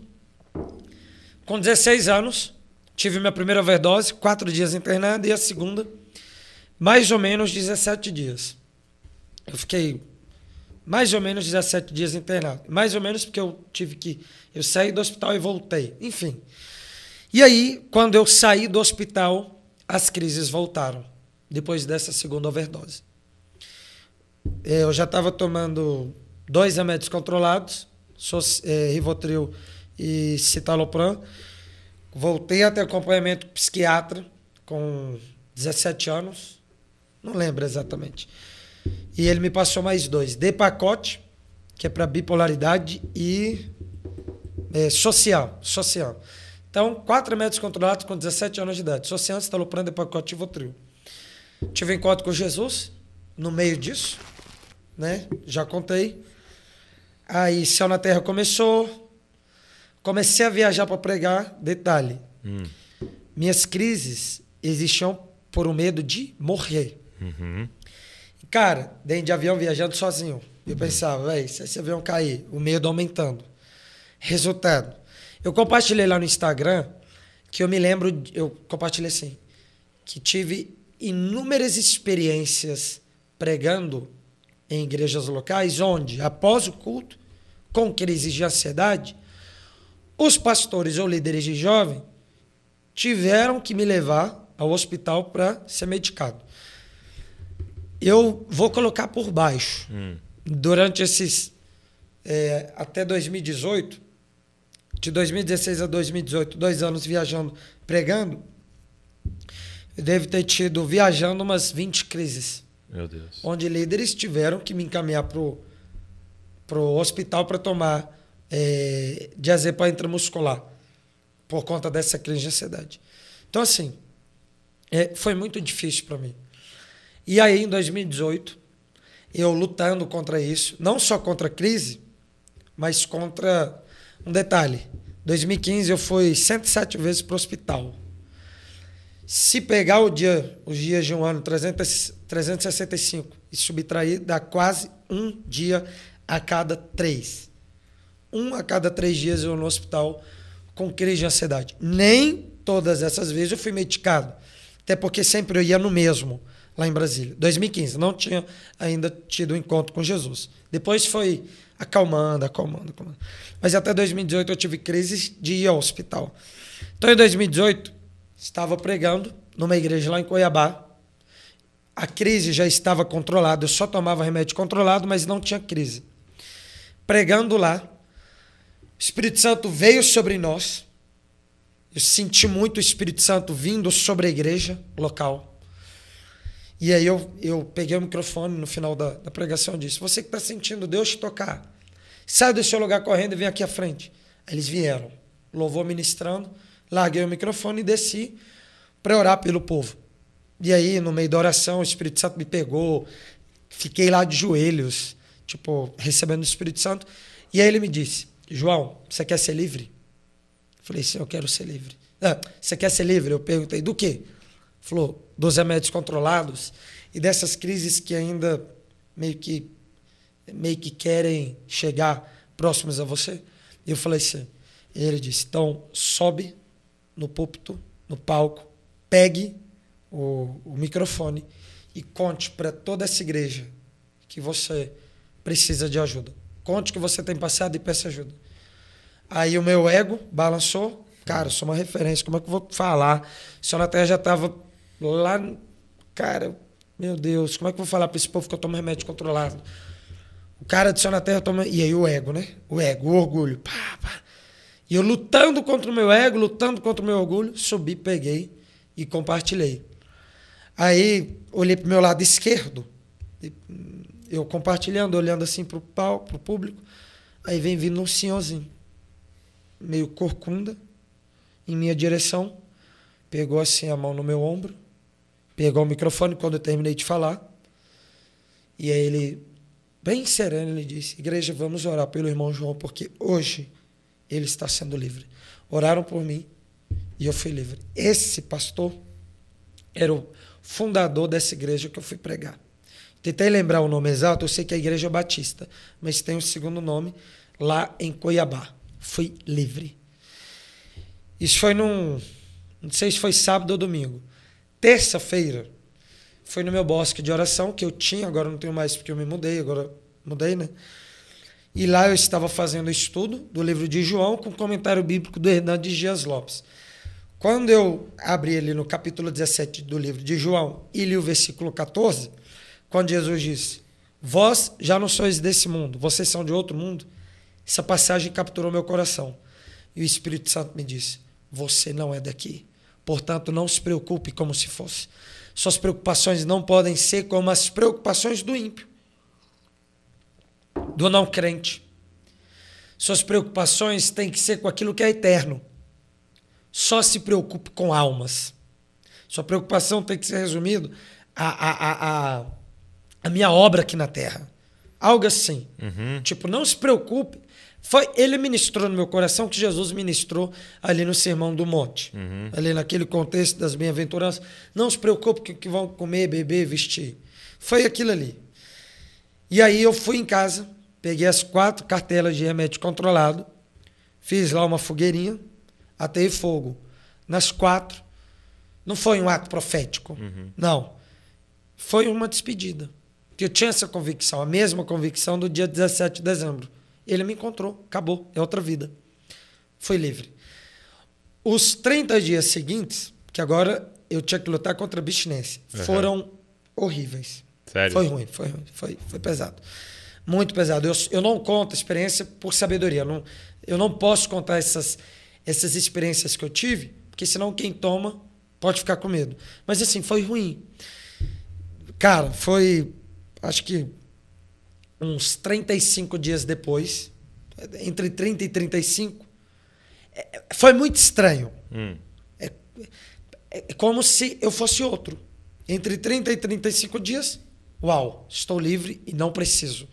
S2: Com 16 anos, tive minha primeira overdose, quatro dias internado, e a segunda, mais ou menos 17 dias. Eu fiquei mais ou menos 17 dias internado. Mais ou menos porque eu tive que. Eu saí do hospital e voltei. Enfim. E aí, quando eu saí do hospital, as crises voltaram. Depois dessa segunda overdose. É, eu já estava tomando dois remédios controlados, é, Rivotril e Citalopram. Voltei a ter acompanhamento psiquiatra com 17 anos. Não lembro exatamente. E ele me passou mais dois: de pacote, que é para bipolaridade, e é, social. Social. Então, quatro métodos controlados com 17 anos de idade. Social, estalopram, tá de pacote e Votril. Tive um encontro com Jesus no meio disso, né? Já contei. Aí Céu na Terra começou. Comecei a viajar para pregar. Detalhe: hum. minhas crises existiam por um medo de morrer. Uhum. Cara, dentro de avião viajando sozinho. Eu pensava, velho, se esse avião cair, o medo aumentando. Resultado. Eu compartilhei lá no Instagram que eu me lembro, eu compartilhei assim, que tive inúmeras experiências pregando em igrejas locais, onde, após o culto, com crise de ansiedade, os pastores ou líderes de jovem tiveram que me levar ao hospital para ser medicado eu vou colocar por baixo. Hum. Durante esses. É, até 2018, de 2016 a 2018, dois anos viajando, pregando, eu devo ter tido, viajando, umas 20 crises. Meu Deus. Onde líderes tiveram que me encaminhar pro, pro hospital para tomar é, diazepam intramuscular por conta dessa crise de ansiedade. Então, assim, é, foi muito difícil para mim. E aí, em 2018, eu lutando contra isso, não só contra a crise, mas contra um detalhe. 2015 eu fui 107 vezes para o hospital. Se pegar o dia, os dias de um ano, 300, 365, e subtrair, dá quase um dia a cada três. Um a cada três dias eu no hospital com crise de ansiedade. Nem todas essas vezes eu fui medicado. Até porque sempre eu ia no mesmo lá em Brasília. 2015, não tinha ainda tido um encontro com Jesus. Depois foi acalmando, acalmando, acalmando. Mas até 2018 eu tive crise de ir ao hospital. Então em 2018 estava pregando numa igreja lá em Cuiabá. A crise já estava controlada, eu só tomava remédio controlado, mas não tinha crise. Pregando lá, o Espírito Santo veio sobre nós. Eu senti muito o Espírito Santo vindo sobre a igreja local. E aí eu, eu peguei o microfone no final da, da pregação e disse: Você que está sentindo Deus te tocar, sai do seu lugar correndo e vem aqui à frente. Aí eles vieram, louvou ministrando, larguei o microfone e desci para orar pelo povo. E aí, no meio da oração, o Espírito Santo me pegou, fiquei lá de joelhos, tipo, recebendo o Espírito Santo. E aí ele me disse: João, você quer ser livre? Eu falei: Sim, eu quero ser livre. Ah, você quer ser livre? Eu perguntei: Do quê? Ele falou: dos remédios controlados e dessas crises que ainda meio que meio que querem chegar próximas a você. E eu falei assim, ele disse, então sobe no púlpito, no palco, pegue o, o microfone e conte para toda essa igreja que você precisa de ajuda. Conte o que você tem passado e peça ajuda. Aí o meu ego balançou. Cara, sou uma referência, como é que eu vou falar? A senhora até já estava Lá, cara, meu Deus, como é que eu vou falar para esse povo que eu tomo remédio controlado? O cara adiciona a na terra toma. E aí o ego, né? O ego, o orgulho. Pá, pá. E eu lutando contra o meu ego, lutando contra o meu orgulho, subi, peguei e compartilhei. Aí olhei para o meu lado esquerdo, eu compartilhando, olhando assim para o pau, para o público. Aí vem vindo um senhorzinho, meio corcunda, em minha direção, pegou assim a mão no meu ombro pegou o microfone quando eu terminei de falar. E aí ele, bem sereno, ele disse: Igreja, vamos orar pelo irmão João, porque hoje ele está sendo livre. Oraram por mim e eu fui livre. Esse pastor era o fundador dessa igreja que eu fui pregar. Tentei lembrar o nome exato, eu sei que é a Igreja Batista, mas tem um segundo nome lá em Cuiabá. Fui livre. Isso foi num. Não sei se foi sábado ou domingo terça-feira, foi no meu bosque de oração, que eu tinha, agora não tenho mais porque eu me mudei, agora mudei, né? E lá eu estava fazendo estudo do livro de João com comentário bíblico do Hernandes Dias Lopes. Quando eu abri ali no capítulo 17 do livro de João e li o versículo 14, quando Jesus disse: Vós já não sois desse mundo, vocês são de outro mundo, essa passagem capturou meu coração. E o Espírito Santo me disse: Você não é daqui. Portanto, não se preocupe como se fosse. Suas preocupações não podem ser como as preocupações do ímpio, do não crente. Suas preocupações têm que ser com aquilo que é eterno. Só se preocupe com almas. Sua preocupação tem que ser resumida a, a, a, a, minha obra aqui na terra. Algo assim. Uhum. Tipo, não se preocupe foi, ele ministrou no meu coração que Jesus ministrou ali no Sermão do Monte. Uhum. Ali naquele contexto das bem-aventuranças. Não se preocupe com o que vão comer, beber, vestir. Foi aquilo ali. E aí eu fui em casa, peguei as quatro cartelas de remédio controlado, fiz lá uma fogueirinha, atei fogo. Nas quatro. Não foi um ato profético. Uhum. Não. Foi uma despedida. Eu tinha essa convicção, a mesma convicção do dia 17 de dezembro. Ele me encontrou, acabou, é outra vida. Foi livre. Os 30 dias seguintes, que agora eu tinha que lutar contra a abstinência, uhum. foram horríveis.
S1: Sério? Foi ruim, foi ruim,
S2: foi, foi pesado. Muito pesado. Eu, eu não conto a experiência por sabedoria. Eu não, eu não posso contar essas, essas experiências que eu tive, porque senão quem toma pode ficar com medo. Mas assim, foi ruim. Cara, foi. Acho que uns 35 dias depois, entre 30 e 35, é, é, foi muito estranho. Hum. É, é, é como se eu fosse outro. Entre 30 e 35 dias, uau, estou livre e não preciso.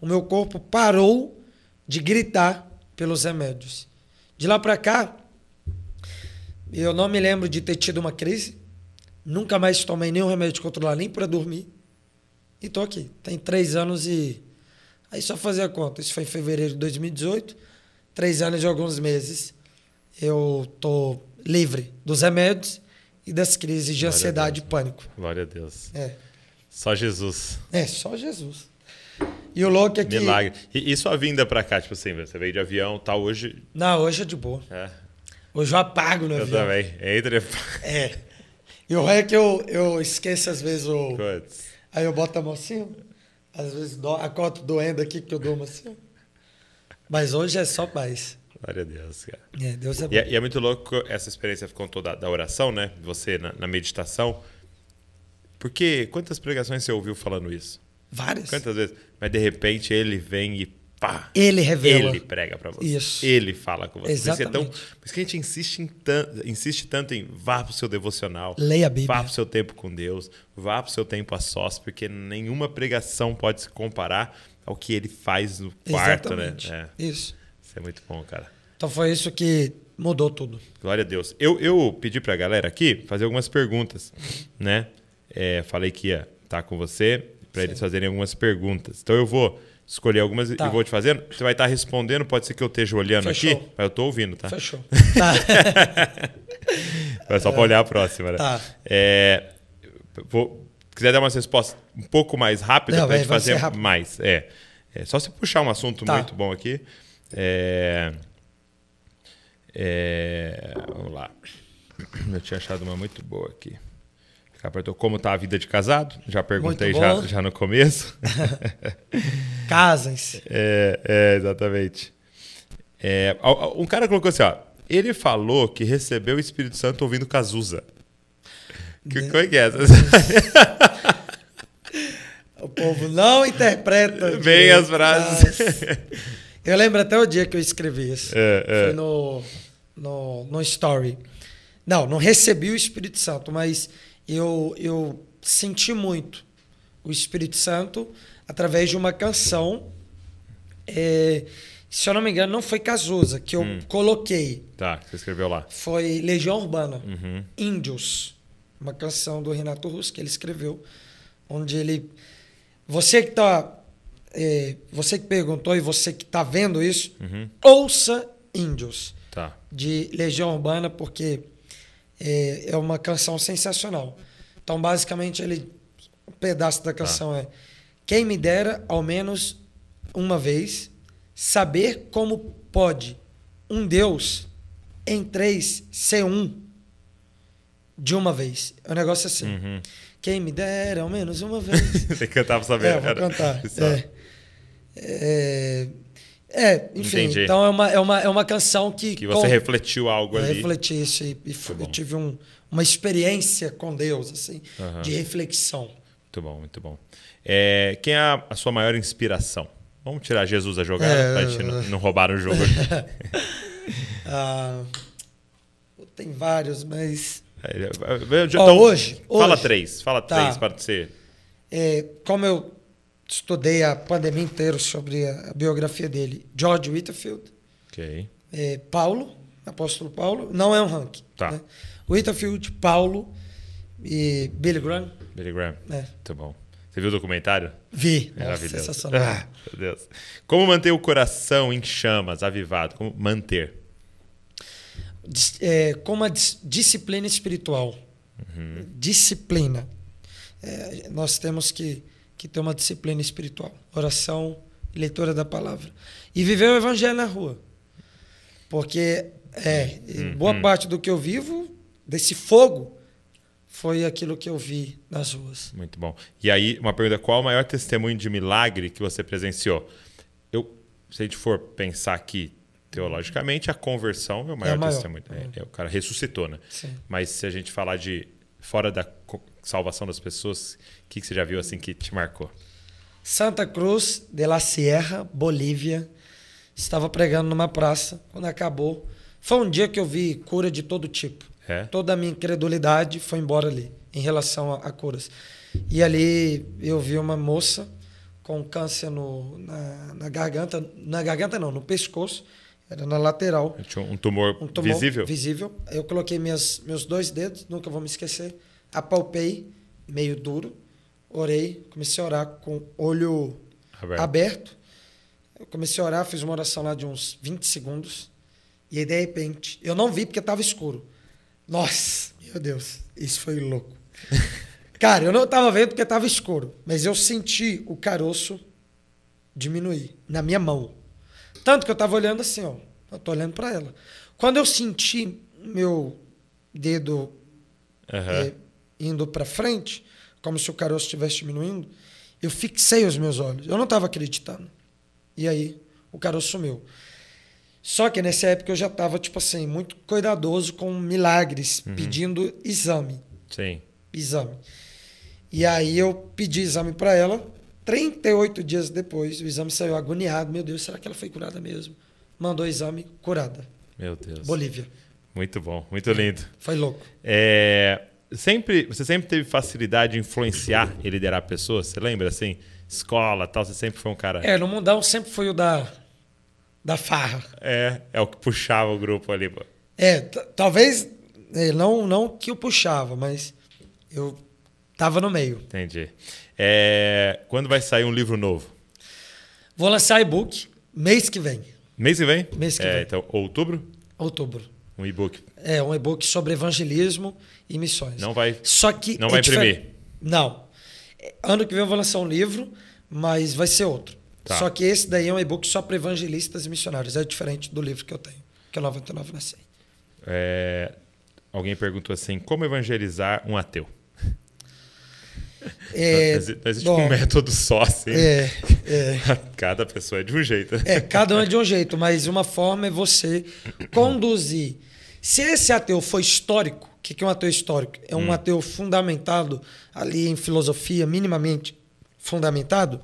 S2: O meu corpo parou de gritar pelos remédios. De lá para cá, eu não me lembro de ter tido uma crise. Nunca mais tomei nenhum remédio controlar nem para dormir. E tô aqui. Tem três anos e. Aí só fazer a conta. Isso foi em fevereiro de 2018. Três anos e alguns meses. Eu tô livre dos remédios e das crises de Glória ansiedade e pânico.
S1: Glória a Deus. É. Só Jesus.
S2: É, só Jesus. E o louco é que. Milagre.
S1: E, e sua vinda pra cá, tipo assim, você veio de avião tal, tá hoje.
S2: Não, hoje é de boa.
S1: É. Hoje eu
S2: apago no eu avião. Eu
S1: também. Entre... É.
S2: E o Ré que eu, eu esqueço às vezes o. Aí eu boto a mão assim, às vezes a cota doendo aqui, que eu durmo assim. Mas hoje é só paz. Glória a Deus, cara. É, Deus é e, é, e,
S1: é muito louco essa experiência que toda da, da oração, né? Você na, na, meditação. Porque quantas pregações você ouviu falando isso? Várias. Quantas vezes? Mas de repente ele vem e Pá, ele revela. Ele prega para você. Isso. Ele fala com você. Exatamente. Por isso, é tão, por isso que a gente insiste, em tan, insiste tanto em vá para o seu devocional. Leia a Bíblia. Vá para o seu tempo com Deus. Vá para o seu tempo a sós, porque nenhuma pregação pode se comparar ao que ele faz no quarto, né? Exatamente. né? É. Isso. Isso é muito bom, cara.
S2: Então foi isso que mudou tudo.
S1: Glória a Deus. Eu, eu pedi para a galera aqui fazer algumas perguntas, né? É, falei que ia estar tá com você para eles fazerem algumas perguntas. Então eu vou escolher algumas tá. e vou te fazendo. Você vai estar tá respondendo, pode ser que eu esteja olhando Fechou. aqui, mas eu estou ouvindo, tá? Fechou. Tá. é só para olhar a próxima, né? Tá. É, vou, quiser dar umas respostas um pouco mais rápidas para a gente fazer mais. É. é. Só se puxar um assunto tá. muito bom aqui. É, é, vamos lá. Eu tinha achado uma muito boa aqui perguntou como tá a vida de casado. Já perguntei já, já no começo. Casem-se. É, é, exatamente. É, um cara colocou assim, ó. Ele falou que recebeu o Espírito Santo ouvindo Cazuza. Que de... Né? coisa é essa? o povo não interpreta.
S2: Bem as frases. Eu lembro até o dia que eu escrevi isso. É, é. Foi no, no, no story. Não, não recebi o Espírito Santo, mas eu, eu senti muito o Espírito Santo através de uma canção. É, se eu não me engano, não foi Cazuza que eu hum. coloquei.
S1: Tá, você escreveu lá. Foi
S2: Legião Urbana, uhum. Índios, uma canção do Renato Russo que ele escreveu, onde ele. Você que tá. É, você que perguntou e você que tá vendo isso, uhum. ouça Índios. Tá. De Legião Urbana, porque é, é uma canção sensacional. Então, basicamente, ele um pedaço da canção tá. é: Quem me dera, ao menos uma vez, saber como pode um Deus em três ser um de uma vez. É um negócio assim. Uhum. Quem me dera, ao menos uma vez. Você cantava sabendo. É, vou cantar. É, é, é, enfim, Entendi. então é uma, é, uma, é uma canção que. Que você com... refletiu algo eu ali. Refleti isso e, e eu tive um, uma experiência com Deus, assim, de reflexão.
S1: Muito bom, muito bom. É, quem é a, sua maior inspiração? Vamos tirar Jesus a jogada é... pra gente não, não roubar o jogo.
S2: ah, tem vários, mas.
S1: Então, hoje? Fala hoje? três, fala tá. três para você.
S2: É, como eu estudei a pandemia inteira sobre a, biografia dele. George Whitefield. Ok. É, Paulo, apóstolo Paulo. Não é um ranking. Tá. Né? Whitefield, Paulo e Billy Graham.
S1: Billy Graham. É. Muito tá bom. Você viu o documentário? Vi. É maravilhoso. Nossa, sensacional. Ah, meu Deus. Como manter o coração em chamas, avivado? Como manter?
S2: É, como a dis disciplina espiritual. Uhum. Disciplina. É, nós temos que que ter uma disciplina espiritual, oração, leitura da palavra. E viver o evangelho na rua. Porque é, hum, hum, boa hum. parte do que eu vivo, desse fogo, foi aquilo que eu vi nas
S1: ruas. Muito bom. E aí, uma pergunta: qual o maior testemunho de milagre que você presenciou? Eu, se a gente for pensar aqui teologicamente, a conversão é o maior, é maior. testemunho. É, é, o cara ressuscitou, né? Sim. Mas se a gente falar de fora da salvação das pessoas que, que você já viu assim que te marcou?
S2: Santa Cruz de la Sierra, Bolívia. Estava pregando numa praça. Quando acabou, foi um dia que eu vi cura de todo tipo. É? Toda a minha incredulidade foi embora ali, em relação a, a, curas. E ali eu vi uma moça com câncer no, na, na garganta. Na garganta, não, no pescoço. Era na lateral. Um tumor, um tumor visível? Visível. Eu coloquei minhas, meus dois dedos, nunca vou me esquecer. Apalpei, meio duro orei, comecei a orar com olho aberto. aberto. Eu comecei a orar, fiz uma oração lá de uns 20 segundos. E aí, de repente, eu não vi porque estava escuro. Nossa, meu Deus, isso foi louco. Cara, eu não estava vendo porque estava escuro, mas eu senti o caroço diminuir na minha mão. Tanto que eu estava olhando assim, ó. Eu tô olhando para ela. Quando eu senti meu dedo uhum. é, indo para frente, como se o caroço estivesse diminuindo, eu fixei os meus olhos. Eu não estava acreditando. E aí, o caroço sumiu. Só que nessa época eu já estava, tipo assim, muito cuidadoso com milagres, uhum. pedindo exame. Sim. Exame. E aí eu pedi exame para ela. 38 dias depois, o exame saiu agoniado. Meu Deus, será que ela foi curada mesmo? Mandou o exame, curada.
S1: Meu Deus. Bolívia. Muito bom, muito lindo. Foi louco. É, sempre, você sempre teve facilidade de influenciar e liderar pessoas? Você lembra assim? Escola tal, você sempre foi um cara.
S2: É, no mundão sempre foi o da, da farra.
S1: É, é o que puxava o grupo ali, pô.
S2: É, talvez é, não, não que eu puxava, mas eu tava no meio.
S1: Entendi. É, quando vai sair um livro novo?
S2: Vou lançar e-book mês que vem.
S1: Mês que vem? Mês que é, vem. Então, outubro? Outubro. Um e-book.
S2: É, um e-book sobre evangelismo e missões. Não
S1: vai. Só que não é vai imprimir.
S2: Não. É, ano que vem eu vou lançar um livro, mas vai ser outro. Tá. Só que esse daí é um e-book só para evangelistas e missionários. É diferente do livro que eu tenho, que é 99
S1: na 100. É... Alguém perguntou assim: como evangelizar um ateu?
S2: É, não existe bom, um método só, assim. Né? É, é,
S1: cada pessoa é de um jeito. Né? É,
S2: cada um é de um jeito, mas uma forma é você conduzir. Se esse ateu foi histórico, que, que é um ateu histórico? É um hum. ateu fundamentado ali em filosofia, minimamente fundamentado,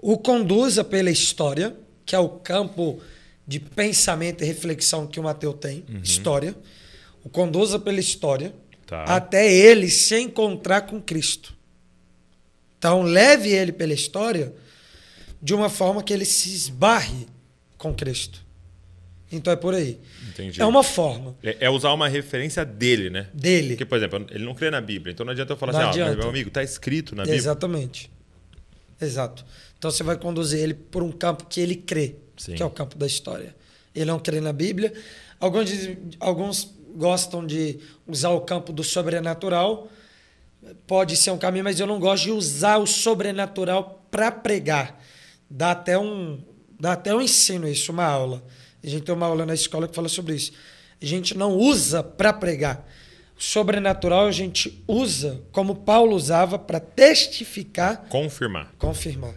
S2: o conduza pela história, que é o campo de pensamento e reflexão que o ateu tem, uhum. história, o conduza pela história, tá. até ele se encontrar com Cristo. Então, leve ele pela história de uma forma que ele se esbarre com Cristo. Então é por aí.
S1: Entendi. É uma forma. É, é, usar uma referência dele, né? Dele. Porque, por exemplo, ele não crê na Bíblia. Então não adianta eu falar não assim, ah, meu amigo, está escrito na Bíblia.
S2: Exatamente. Exato. Então você vai conduzir ele por um campo que ele crê, Sim. que é o campo da história. Ele não crê na Bíblia. Alguns, alguns gostam de usar o campo do sobrenatural. Pode ser um caminho, mas eu não gosto de usar o sobrenatural para pregar. Dá até um, dá até um ensino isso, uma aula a gente tem uma aula na escola que fala sobre isso. A gente não usa para pregar. sobrenatural a gente usa como Paulo usava para testificar.
S1: Confirmar. Confirmar.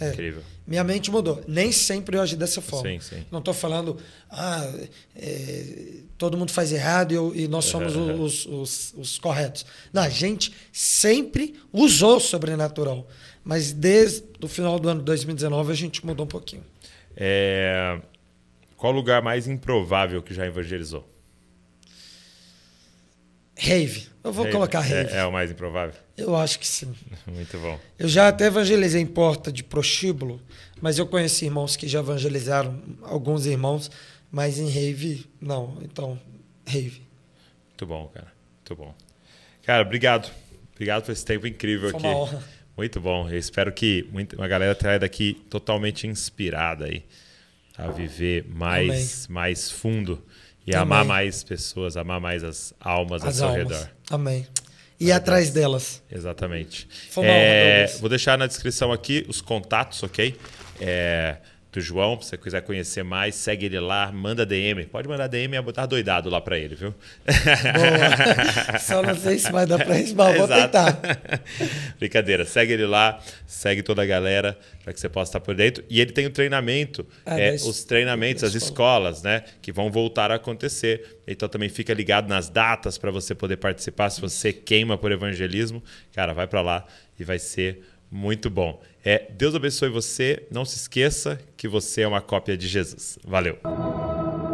S1: É. Incrível.
S2: Minha mente mudou. Nem sempre eu agi dessa forma. Sim, sim. Não estou falando, ah, é, todo mundo faz errado e, eu, e nós somos uhum. os, os, os, corretos. Não, a gente sempre usou o sobrenatural. Mas desde o final do ano 2019 a gente mudou um pouquinho.
S1: É, qual o lugar mais improvável que já evangelizou?
S2: Rave. Eu vou rave. colocar é, rave. É, é, o mais improvável? Eu acho que sim. Muito bom. Eu já até evangelizei em porta de prostíbulo, mas eu conheci irmãos que já evangelizaram, alguns irmãos, mas em rave, não. Então, rave.
S1: Muito bom, cara. Muito bom. Cara, obrigado. Obrigado por esse tempo incrível Foi aqui. Uma honra. Muito bom. Eu espero que muita, uma galera traia daqui totalmente inspirada aí a viver mais, Amém. mais fundo e Amém. amar mais pessoas, amar mais as almas as ao seu almas. redor. Amém.
S2: E atrás delas.
S1: Exatamente. É, honra, vou deixar na descrição aqui os contatos, ok? É, do João, se você quiser conhecer mais, segue ele lá, manda DM. Pode mandar DM e é botar doidado lá para ele, viu? Boa. Só não sei se vai dar para resmar, vou tentar. Brincadeira, segue ele lá, segue toda a galera para que você possa estar por dentro. E ele tem o treinamento, ah, é, deixa, os treinamentos, as escolas, né? Que vão voltar a acontecer. Então também fica ligado nas datas para você poder participar. Se você queima por evangelismo, cara, vai para lá e vai ser muito bom. É, Deus abençoe você. Não se esqueça que você é uma cópia de Jesus. Valeu.